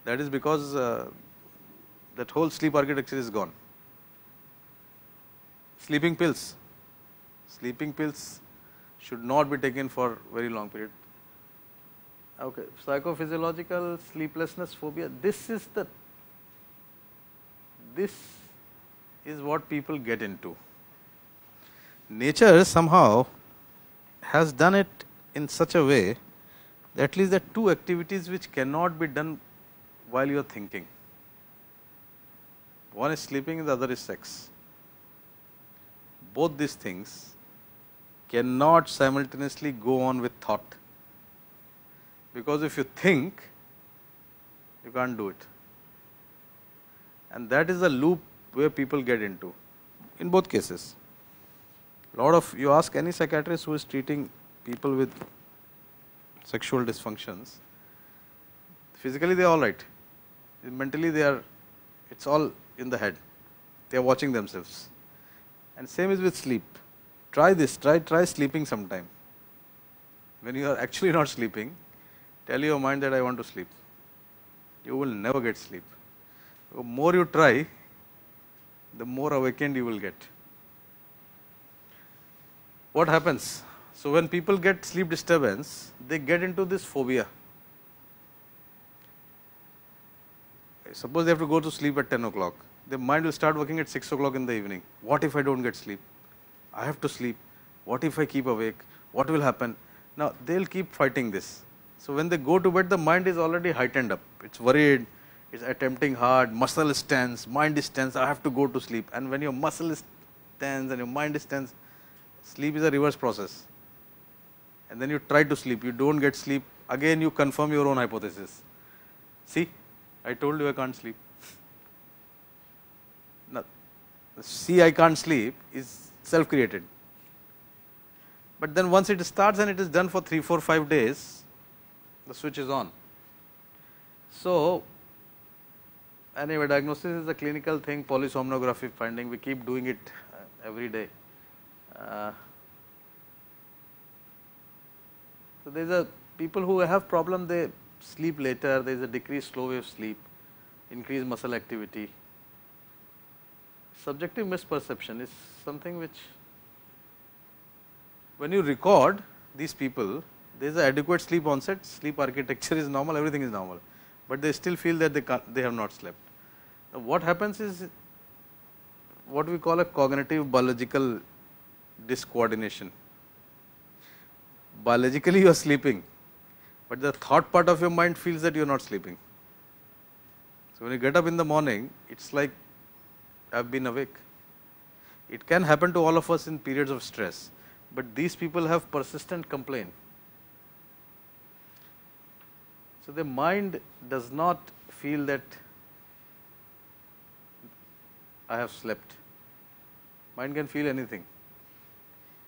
That is because uh, that whole sleep architecture is gone. Sleeping pills. Sleeping pills should not be taken for very long period. Okay, psychophysiological sleeplessness phobia. This is the, this is what people get into. Nature somehow has done it in such a way that at least are two activities which cannot be done while you are thinking. One is sleeping, the other is sex. Both these things cannot simultaneously go on with thought because if you think, you can't do it. And that is the loop where people get into in both cases. Lot of you ask any psychiatrist who is treating people with sexual dysfunctions, physically they are all right, mentally they are, it's all in the head. They are watching themselves. And same is with sleep. Try this, try, try sleeping sometime. When you are actually (laughs) not sleeping, Tell your mind that I want to sleep. You will never get sleep. The more you try, the more awakened you will get. What happens? So, when people get sleep disturbance, they get into this phobia. Suppose they have to go to sleep at 10 o'clock. Their mind will start working at 6 o'clock in the evening. What if I don't get sleep? I have to sleep. What if I keep awake? What will happen? Now, they will keep fighting this. So, when they go to bed the mind is already heightened up, it is worried, it is attempting hard, muscle is tense, mind is tense, I have to go to sleep and when your muscle is tense and your mind is tense, sleep is a reverse process and then you try to sleep, you do not get sleep, again you confirm your own hypothesis. See, I told you I can't sleep. Now, see I can't sleep is self created. But then once it starts and it is done for 3, 4, 5 days, the switch is on. So, anyway diagnosis is a clinical thing polysomnography finding we keep doing it uh, every day. Uh, so, there is a people who have problem they sleep later there is a decreased slow wave sleep, increased muscle activity. Subjective misperception is something which when you record these people there is adequate sleep onset, sleep architecture is normal, everything is normal, but they still feel that they they have not slept. Now, what happens is what we call a cognitive biological discoordination. Biologically you are sleeping, but the thought part of your mind feels that you are not sleeping. So, when you get up in the morning, it is like I have been awake. It can happen to all of us in periods of stress, but these people have persistent complaint so, the mind does not feel that I have slept. Mind can feel anything.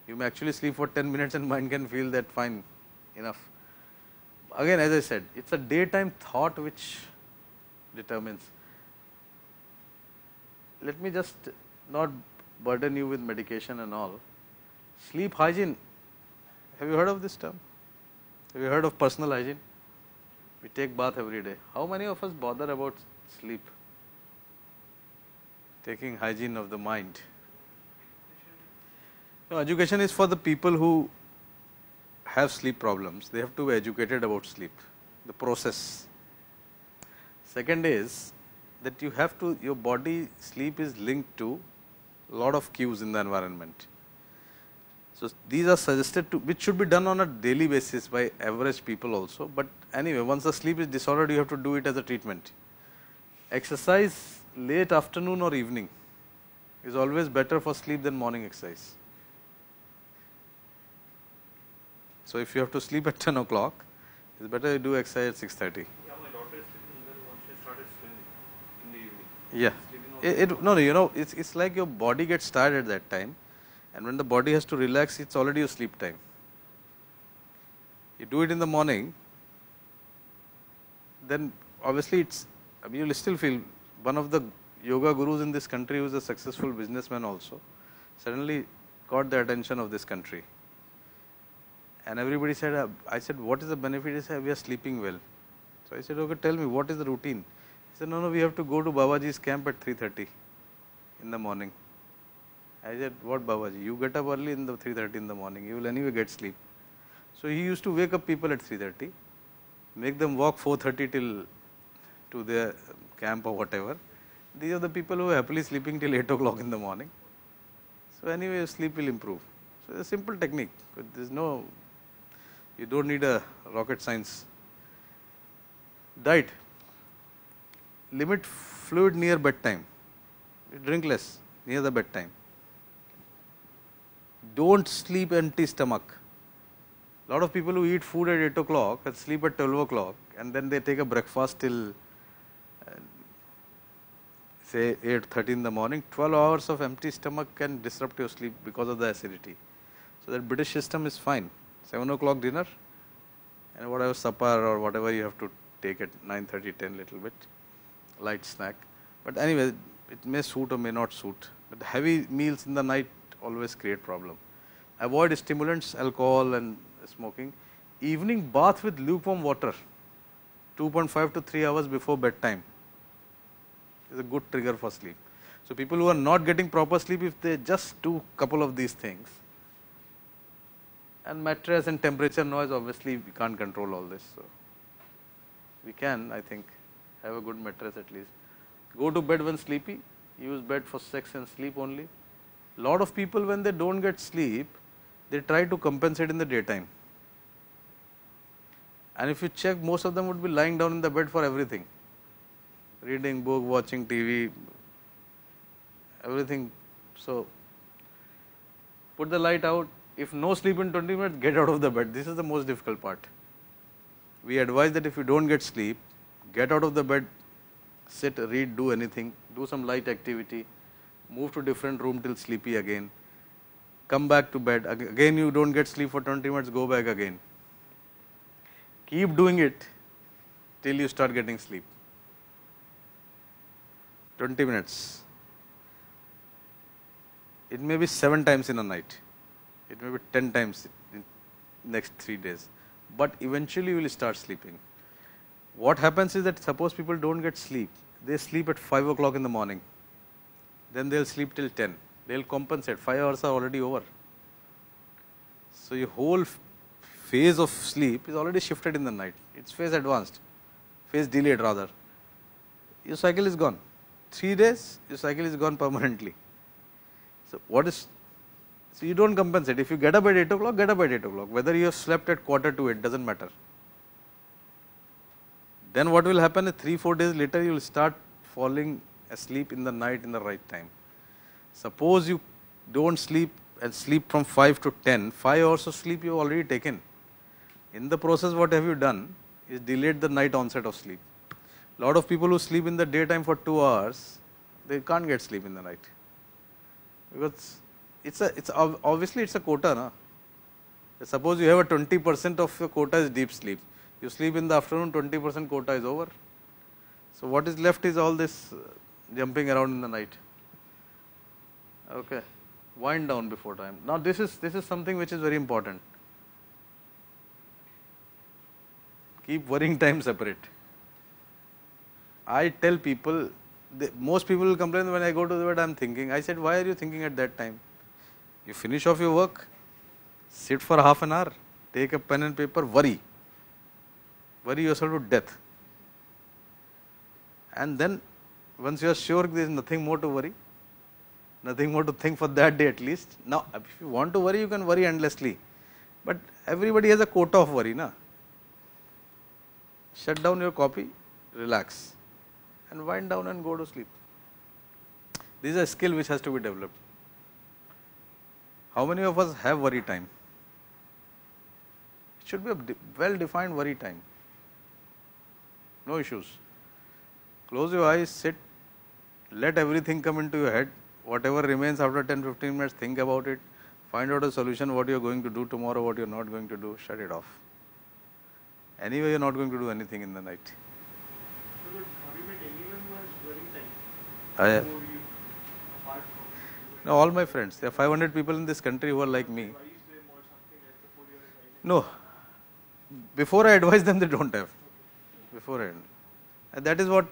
You may actually sleep for 10 minutes and mind can feel that fine enough. Again as I said it is a daytime thought which determines. Let me just not burden you with medication and all. Sleep hygiene, have you heard of this term? Have you heard of personal hygiene? We take bath every day. How many of us bother about sleep? Taking hygiene of the mind. No, education is for the people who have sleep problems. They have to be educated about sleep, the process. Second is that you have to, your body sleep is linked to lot of cues in the environment. So, these are suggested to, which should be done on a daily basis by average people also, but anyway once the sleep is disordered you have to do it as a treatment. Exercise late afternoon or evening is always better for sleep than morning exercise. So, if you have to sleep at (laughs) 10 o'clock it is better you do exercise at 6.30. Yeah, it, it, no, no, you know, it's it's like your body gets tired at that time, and when the body has to relax, it's already your sleep time. You do it in the morning, then obviously it's, I mean, you'll still feel one of the yoga gurus in this country who's a successful businessman also suddenly got the attention of this country. And everybody said, uh, I said, what is the benefit? He said, we are sleeping well. So I said, okay, tell me, what is the routine? He said, no, no, we have to go to Babaji's camp at 3.30 in the morning. I said, what Babaji? You get up early in the 3.30 in the morning. You will anyway get sleep. So he used to wake up people at 3.30 make them walk 4.30 till to their camp or whatever. These are the people who are happily sleeping till 8 o'clock in the morning. So anyway, sleep will improve. So it's a simple technique. There is no, you don't need a rocket science. Diet. Limit fluid near bedtime. drink less near the bedtime. Don't sleep empty stomach lot of people who eat food at 8 o'clock and sleep at 12 o'clock and then they take a breakfast till uh, say 8.30 in the morning, 12 hours of empty stomach can disrupt your sleep because of the acidity. So, that British system is fine, 7 o'clock dinner and whatever supper or whatever you have to take at 9.30, 10 little bit, light snack. But anyway, it may suit or may not suit, but heavy meals in the night always create problem. Avoid stimulants, alcohol and smoking. Evening bath with lukewarm water 2.5 to 3 hours before bedtime is a good trigger for sleep. So, people who are not getting proper sleep if they just do couple of these things and mattress and temperature noise obviously we can't control all this. So, we can I think have a good mattress at least. Go to bed when sleepy, use bed for sex and sleep only. Lot of people when they don't get sleep, they try to compensate in the daytime. And if you check, most of them would be lying down in the bed for everything reading book, watching TV, everything. So, put the light out. If no sleep in 20 minutes, get out of the bed. This is the most difficult part. We advise that if you don't get sleep, get out of the bed, sit, read, do anything, do some light activity, move to different room till sleepy again, come back to bed. Again, you don't get sleep for 20 minutes, go back again keep doing it till you start getting sleep. 20 minutes. It may be 7 times in a night, it may be 10 times in next 3 days, but eventually you will start sleeping. What happens is that suppose people do not get sleep, they sleep at 5 o'clock in the morning, then they will sleep till 10, they will compensate, 5 hours are already over. So, your whole phase of sleep is already shifted in the night. It's phase advanced, phase delayed rather. Your cycle is gone. 3 days, your cycle is gone permanently. So, what is so you don't compensate. If you get up at 8 o'clock, get up at 8 o'clock. Whether you have slept at quarter to 8 doesn't matter. Then what will happen is 3 4 days later you will start falling asleep in the night in the right time. Suppose you don't sleep and sleep from 5 to 10, 5 hours of sleep you have already taken. In the process, what have you done is delayed the night onset of sleep. Lot of people who sleep in the daytime for 2 hours, they can't get sleep in the night. Because it's a, it's obviously it's a quota. Na? Suppose you have a 20 percent of your quota is deep sleep. You sleep in the afternoon, 20 percent quota is over. So, what is left is all this uh, jumping around in the night. Okay. Wind down before time. Now, this is, this is something which is very important. keep worrying (laughs) time separate. I tell people, most people complain when I go to the bed, I am thinking. I said, why are you thinking at that time? You finish off your work, sit for half an hour, take a pen and paper, worry. Worry yourself to death. And then, once you are sure there is nothing more to worry, nothing more to think for that day at least. Now, if you want to worry, you can worry endlessly. But everybody has a quota of worry, na? Shut down your copy, relax and wind down and go to sleep. This is a skill which has to be developed. How many of us have worry time? It should be a well defined worry time, no issues. Close your eyes, sit, let everything come into your head, whatever remains after 10-15 minutes, think about it, find out a solution, what you are going to do tomorrow, what you are not going to do, shut it off. Anyway, you're not going to do anything in the night. Uh, now, no, all my friends. There are 500 people in this country who are like me. No. Before I advise them, they don't have. Beforehand. And that is what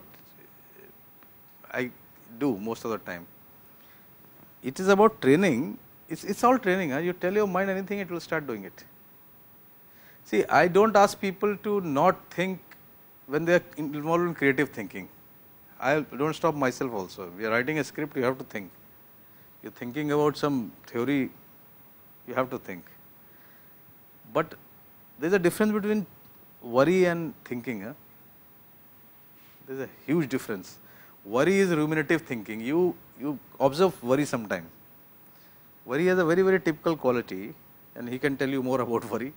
I do most of the time. It is about training. It's, it's all training. Huh? You tell your mind anything, it will start doing it. See, I don't ask people to not think when they are involved in creative thinking. I don't stop myself also. We are writing a script, you have to think. You're thinking about some theory, you have to think. But there's a difference between worry and thinking. There's a huge difference. Worry is ruminative thinking. You, you observe worry sometime. Worry has a very, very typical quality and he can tell you more (laughs) about worry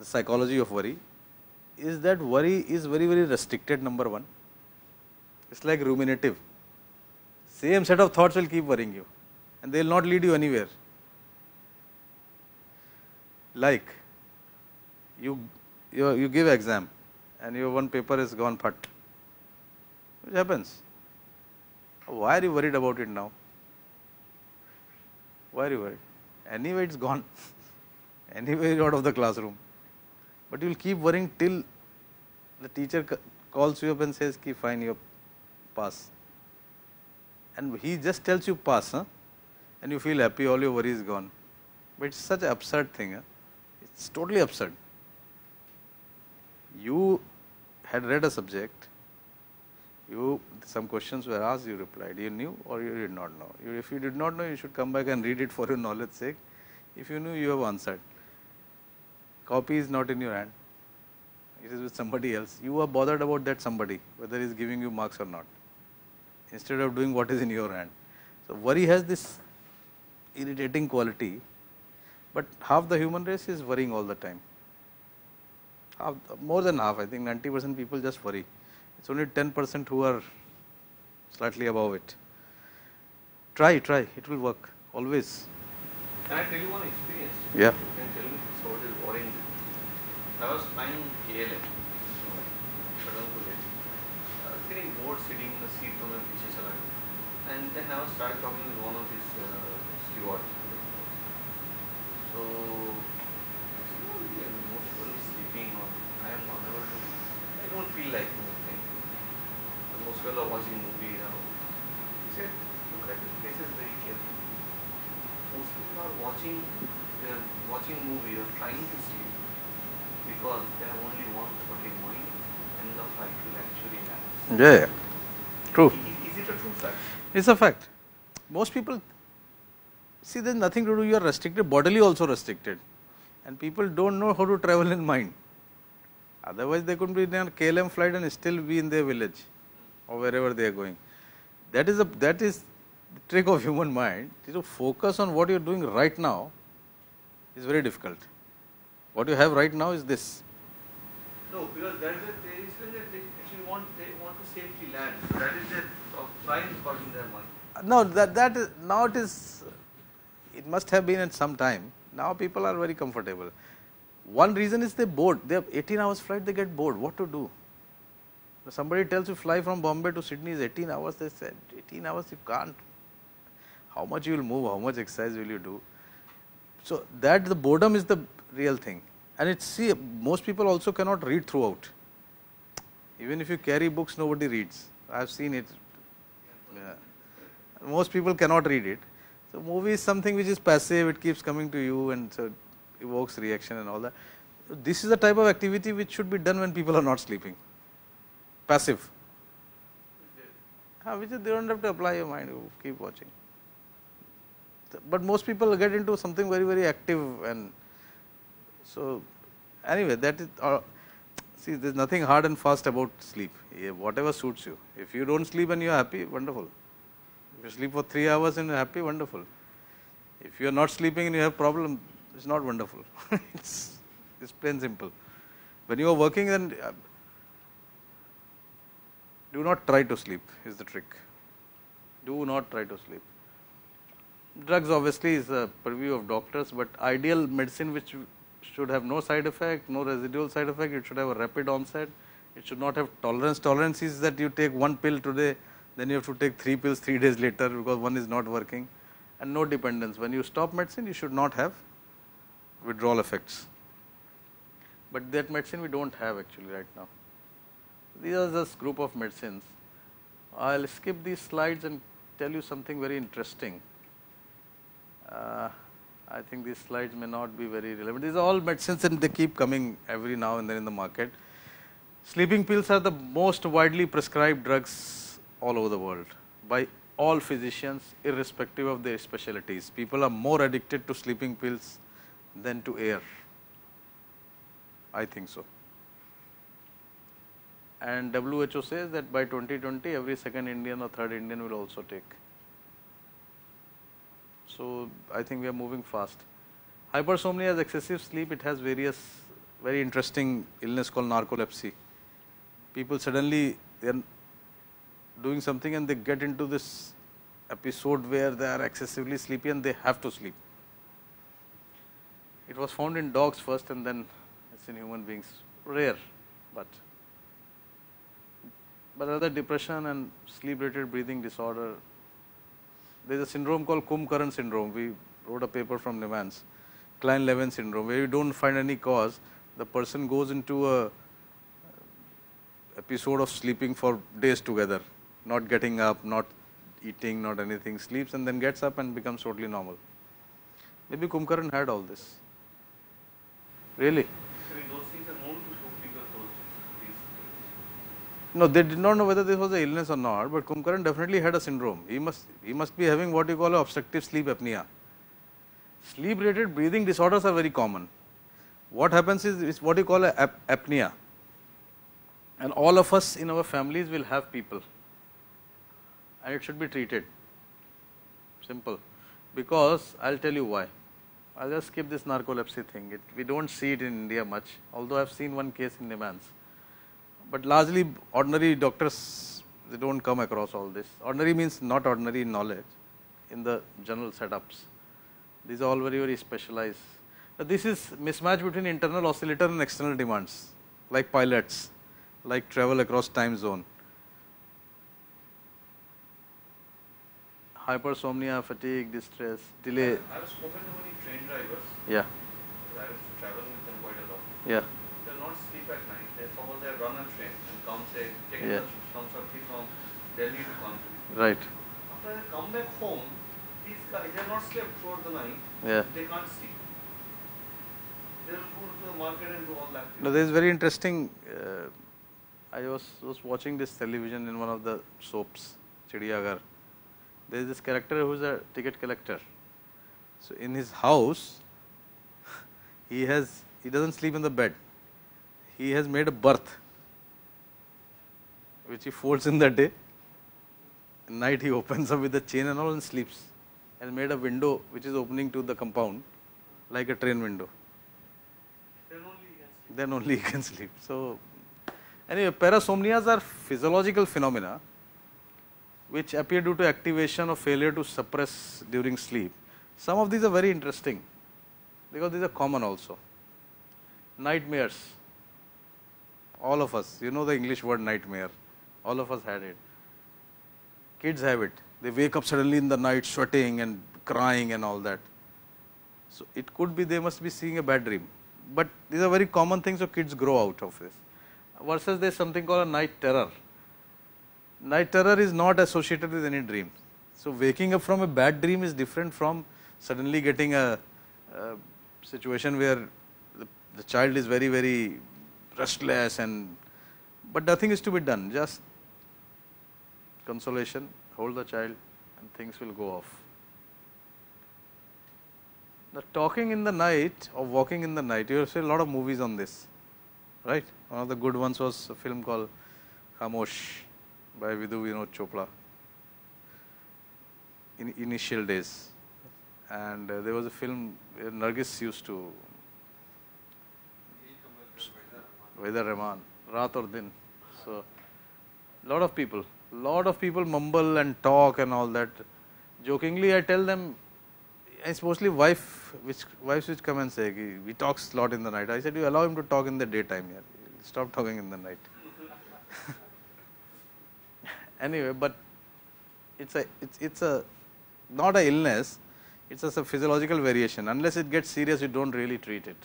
the psychology of worry is that worry is very, very restricted number one. It is like ruminative. Same set of thoughts will keep worrying you and they will not lead you anywhere. Like you, you, you give exam and your one paper is gone put, which happens. Why are you worried about it now? Why are you worried? Anyway, it's gone. (laughs) anyway, out of the classroom but you will keep worrying till the teacher calls you up and says ki fine you pass and he just tells you pass huh? and you feel happy all your worry is gone but it's such an absurd thing huh? it's totally absurd you had read a subject you some questions were asked you replied you knew or you did not know you, if you did not know you should come back and read it for your knowledge sake if you knew you have answered copy is not in your hand, it is with somebody else. You are bothered about that somebody, whether he is giving you marks or not, instead of doing what is in your hand. So, worry has this irritating quality, but half the human race is worrying all the time. Half, more than half, I think 90 percent people just worry. It is only 10 percent who are slightly above it. Try, try, it will work always. Can I tell you one experience? Yeah. You can tell me So it is boring. I was flying KLM, Shadangpur. I was bored sitting in the seat from my piche chala. And then I was started talking with one of these uh, stewards. So, most people sleeping or I am unable to, I don't feel like anything. Most people are watching watching, you are watching a movie, you are trying to see because they have only one thought in mind and the flight will actually land. Yeah, true. Is, is it a true fact? It's a fact. Most people see there's nothing to do, you are restricted, bodily also restricted and people don't know how to travel in mind. Otherwise, they could not be in a KLM flight and still be in their village or wherever they are going. That is a that is trick of human mind to focus on what you are doing right now is very difficult. What you have right now is this. No, because there is a there is a they actually want they want to safely land. So that is their prime thought in their mind. No, that that is now it is. It must have been at some time. Now people are very comfortable. One reason is they bored. They have 18 hours flight. They get bored. What to do? Somebody tells you fly from Bombay to Sydney is 18 hours. They said 18 hours you can't how much you will move, how much exercise will you do. So, that the boredom is the real thing and it's see most people also cannot read throughout. Even if you carry books, nobody reads. I have seen it. Yeah. Most people cannot read it. So, movie is something which is passive, it keeps coming to you and so evokes reaction and all that. This is the type of activity which should be done when people are not sleeping. Passive. Yeah, which is, they don't have to apply your mind, you keep watching but most people get into something very very active and so anyway that is uh, see there's nothing hard and fast about sleep yeah, whatever suits you if you don't sleep and you're happy wonderful if you sleep for 3 hours and you're happy wonderful if you're not sleeping and you have problem it's not wonderful (laughs) it's plain simple when you are working then uh, do not try to sleep is the trick do not try to sleep drugs obviously is a purview of doctors, but ideal medicine which should have no side effect, no residual side effect, it should have a rapid onset, it should not have tolerance. Tolerance is that you take one pill today, then you have to take three pills three days later because one is not working and no dependence. When you stop medicine, you should not have withdrawal effects. But that medicine we do not have actually right now. These are just group of medicines. I will skip these slides and tell you something very interesting. Uh, I think these slides may not be very relevant. These are all medicines and they keep coming every now and then in the market. Sleeping pills are the most widely prescribed drugs all over the world by all physicians irrespective of their specialties. People are more addicted to sleeping pills than to air. I think so. And WHO says that by 2020 every second Indian or third Indian will also take. So, I think we are moving fast. Hypersomnia is excessive sleep. It has various very interesting illness called narcolepsy. People suddenly they are doing something and they get into this episode where they are excessively sleepy and they have to sleep. It was found in dogs first and then it's in human beings. Rare, but but other depression and sleep related breathing disorder there's a syndrome called Kumkaran syndrome. We wrote a paper from Levance, Klein-Levin syndrome, where you don't find any cause. The person goes into a episode of sleeping for days together, not getting up, not eating, not anything, sleeps and then gets up and becomes totally normal. Maybe Kumkaran had all this. Really? No, they did not know whether this was an illness or not, but Kumkaran definitely had a syndrome. He must, he must be having what you call obstructive sleep apnea. Sleep related breathing disorders are very common. What happens is, is what you call a ap apnea. And all of us in our families will have people. And it should be treated. Simple. Because I will tell you why. I will just skip this narcolepsy thing. It, we do not see it in India much, although I have seen one case in Nemans but largely ordinary doctors they do not come across all this. Ordinary means not ordinary knowledge in the general setups. These are all very, very specialized. But this is mismatch between internal oscillator and external demands like pilots, like travel across time zone. Hypersomnia, fatigue, distress, delay. I have spoken to many train drivers. Yeah. I travel with them quite a lot. Yeah. They are not sleep at night they follow their runner train and come say, take yeah. from Shakti from Delhi to country. Right. After they come back home, these guys, they are not slept throughout the night. Yeah. They can't sleep. They will go to the market and do all that. No, there is very interesting. Uh, I was, was watching this television in one of the soaps, Chidiyagar. There is this character who is a ticket collector. So in his house, (laughs) he has he doesn't sleep in the bed he has made a berth which he folds in the day. night he opens up with the chain and all and sleeps. And made a window which is opening to the compound like a train window. Then only he can sleep. Then only he can sleep. So anyway, parasomnias are physiological phenomena which appear due to activation or failure to suppress during sleep. Some of these are very interesting because these are common also. Nightmares all of us, you know the English word nightmare, all of us had it. Kids have it. They wake up suddenly in the night sweating and crying and all that. So, it could be they must be seeing a bad dream, but these are very common things so kids grow out of this. Versus there is something called a night terror. Night terror is not associated with any dream. So, waking up from a bad dream is different from suddenly getting a, a situation where the, the, child is very, very restless and but nothing is to be done just consolation hold the child and things will go off the talking in the night or walking in the night you have seen a lot of movies on this right one of the good ones was a film called Khamosh by Vidhu Vinod Chopra in initial days and uh, there was a film Nargis used to Vedar Rahman, or Din. So, lot of people, lot of people mumble and talk and all that. Jokingly, I tell them, it's mostly wife, which wives which come and say, we talks lot in the night. I said, you allow him to talk in the daytime, yeah. Stop talking in the night. (laughs) anyway, but it's a it's it's a not a illness. It's just a physiological variation. Unless it gets serious, you don't really treat it.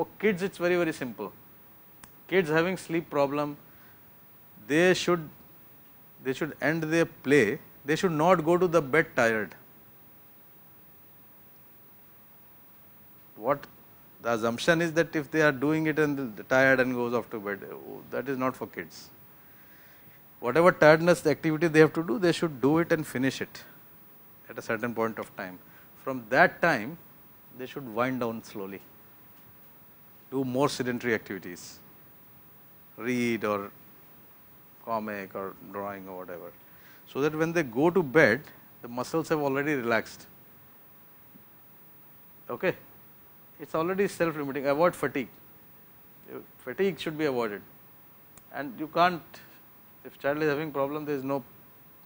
For kids, it's very, very simple. Kids having sleep problem, they should, they should end their play. They should not go to the bed tired. What the assumption is that if they are doing it and tired and goes off to bed, oh, that is not for kids. Whatever tiredness the activity they have to do, they should do it and finish it at a certain point of time. From that time, they should wind down slowly do more sedentary activities, read or comic or drawing or whatever. So that when they go to bed, the muscles have already relaxed. Okay, it's already self-limiting. Avoid fatigue. Fatigue should be avoided, and you can't. If child is having problem, there is no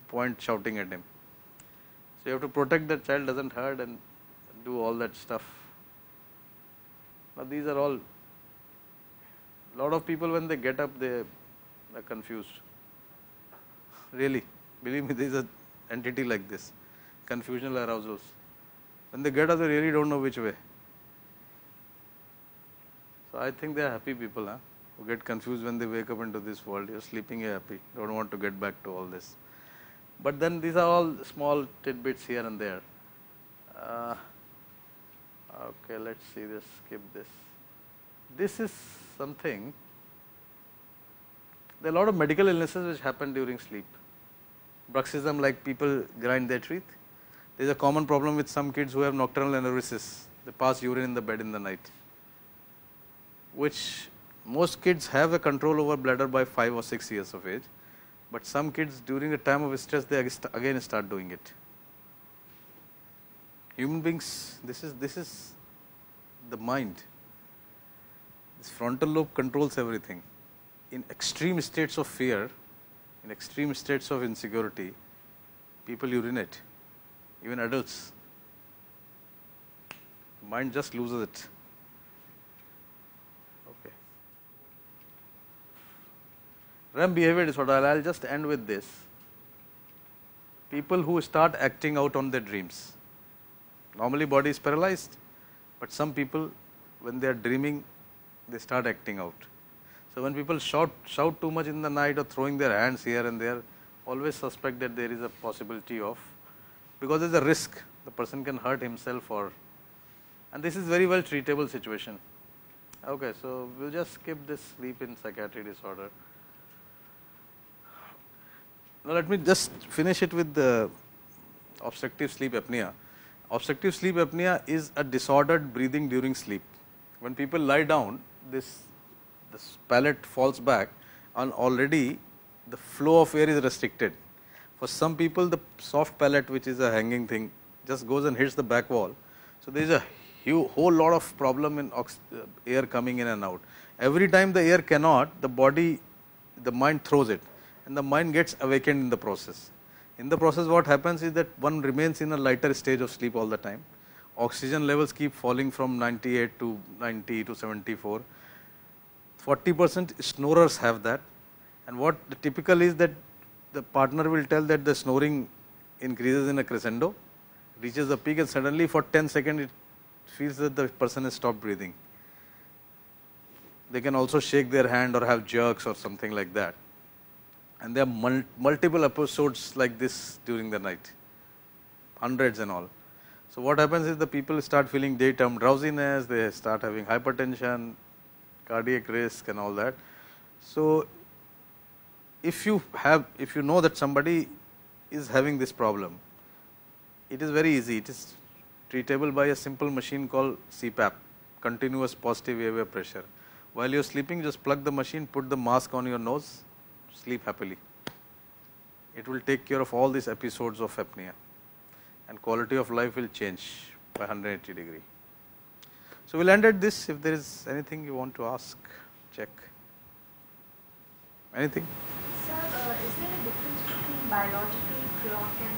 point shouting at him. So you have to protect that child doesn't hurt and do all that stuff. But these are all lot of people when they get up, they are confused. Really, believe me, there is an entity like this, confusional arousals. When they get up, they really don't know which way. So I think they are happy people, huh? who get confused when they wake up into this world. You're sleeping, you're happy. don't want to get back to all this. But then these are all small tidbits here and there. Uh, okay, let's see this, skip this. This is something, there are a lot of medical illnesses which happen during sleep. Bruxism like people grind their teeth. There is a common problem with some kids who have nocturnal enuresis. They pass urine in the bed in the night, which most kids have a control over bladder by 5 or 6 years of age. But some kids during a time of stress, they again start doing it. Human beings, this is, this is the mind. This frontal lobe controls everything. In extreme states of fear, in extreme states of insecurity, people urinate, even adults. Mind just loses it. Okay. REM behavior disorder, I'll just end with this. People who start acting out on their dreams. Normally body is paralyzed, but some people when they are dreaming they start acting out. So, when people shout, shout too much in the night or throwing their hands here and there, always suspect that there is a possibility of, because there is a risk, the person can hurt himself or, and this is very well treatable situation. Okay, so we'll just skip this sleep in psychiatric disorder. Now let me just finish it with the obstructive sleep apnea. Obstructive sleep apnea is a disordered breathing during sleep. When people lie down, this, this pallet falls back and already the flow of air is restricted. For some people the soft pallet which is a hanging thing just goes and hits the back wall. So, there is a huge, whole lot of problem in uh, air coming in and out. Every time the air cannot, the body, the mind throws it and the mind gets awakened in the process. In the process what happens is that one remains in a lighter stage of sleep all the time oxygen levels keep falling from 98 to 90 to 74. 40 percent snorers have that and what the typical is that the partner will tell that the snoring increases in a crescendo, reaches the peak and suddenly for 10 seconds it feels that the person has stopped breathing. They can also shake their hand or have jerks or something like that. And there are mul multiple episodes like this during the night, hundreds and all. So what happens is the people start feeling daytime drowsiness, they start having hypertension, cardiac risk and all that. So if you have, if you know that somebody is having this problem, it is very easy. It is treatable by a simple machine called CPAP, continuous positive airway pressure. While you are sleeping, just plug the machine, put the mask on your nose, sleep happily. It will take care of all these episodes of apnea and quality of life will change by 180 degree. So, we will end at this if there is anything you want to ask, check. Anything? Sir, uh, is there a difference between biological clock and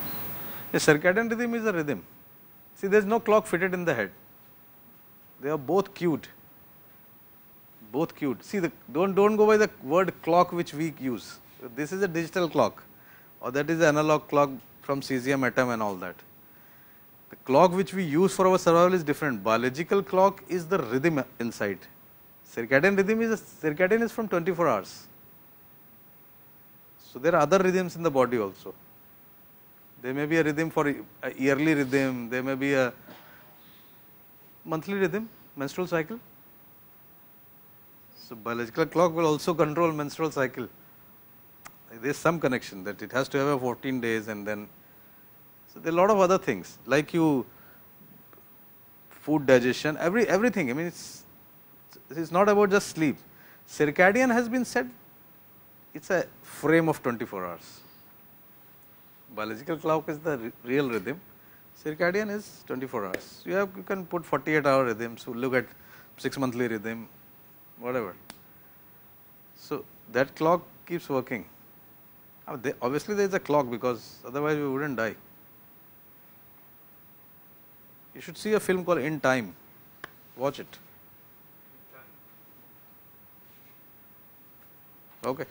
circadian rhythm? The circadian rhythm is a rhythm. See, there is no clock fitted in the head. They are both cued. Both cued. See, the, don't don't go by the word clock which we use. This is a digital clock, or that is an analog clock from cesium atom and all that. The clock which we use for our survival is different. Biological clock is the rhythm inside. Circadian rhythm is a, circadian is from 24 hours. So, there are other rhythms in the body also. There may be a rhythm for a yearly rhythm, there may be a monthly rhythm, menstrual cycle. So, biological clock will also control menstrual cycle there is some connection that it has to have a 14 days and then so there are a lot of other things like you food digestion every everything I mean it's it's not about just sleep circadian has been said it's a frame of 24 hours biological clock is the real rhythm circadian is 24 hours you have you can put 48 hour rhythms so look at 6 monthly rhythm whatever so that clock keeps working Oh, obviously, there is a clock because otherwise we wouldn't die. You should see a film called In Time. Watch it. Okay.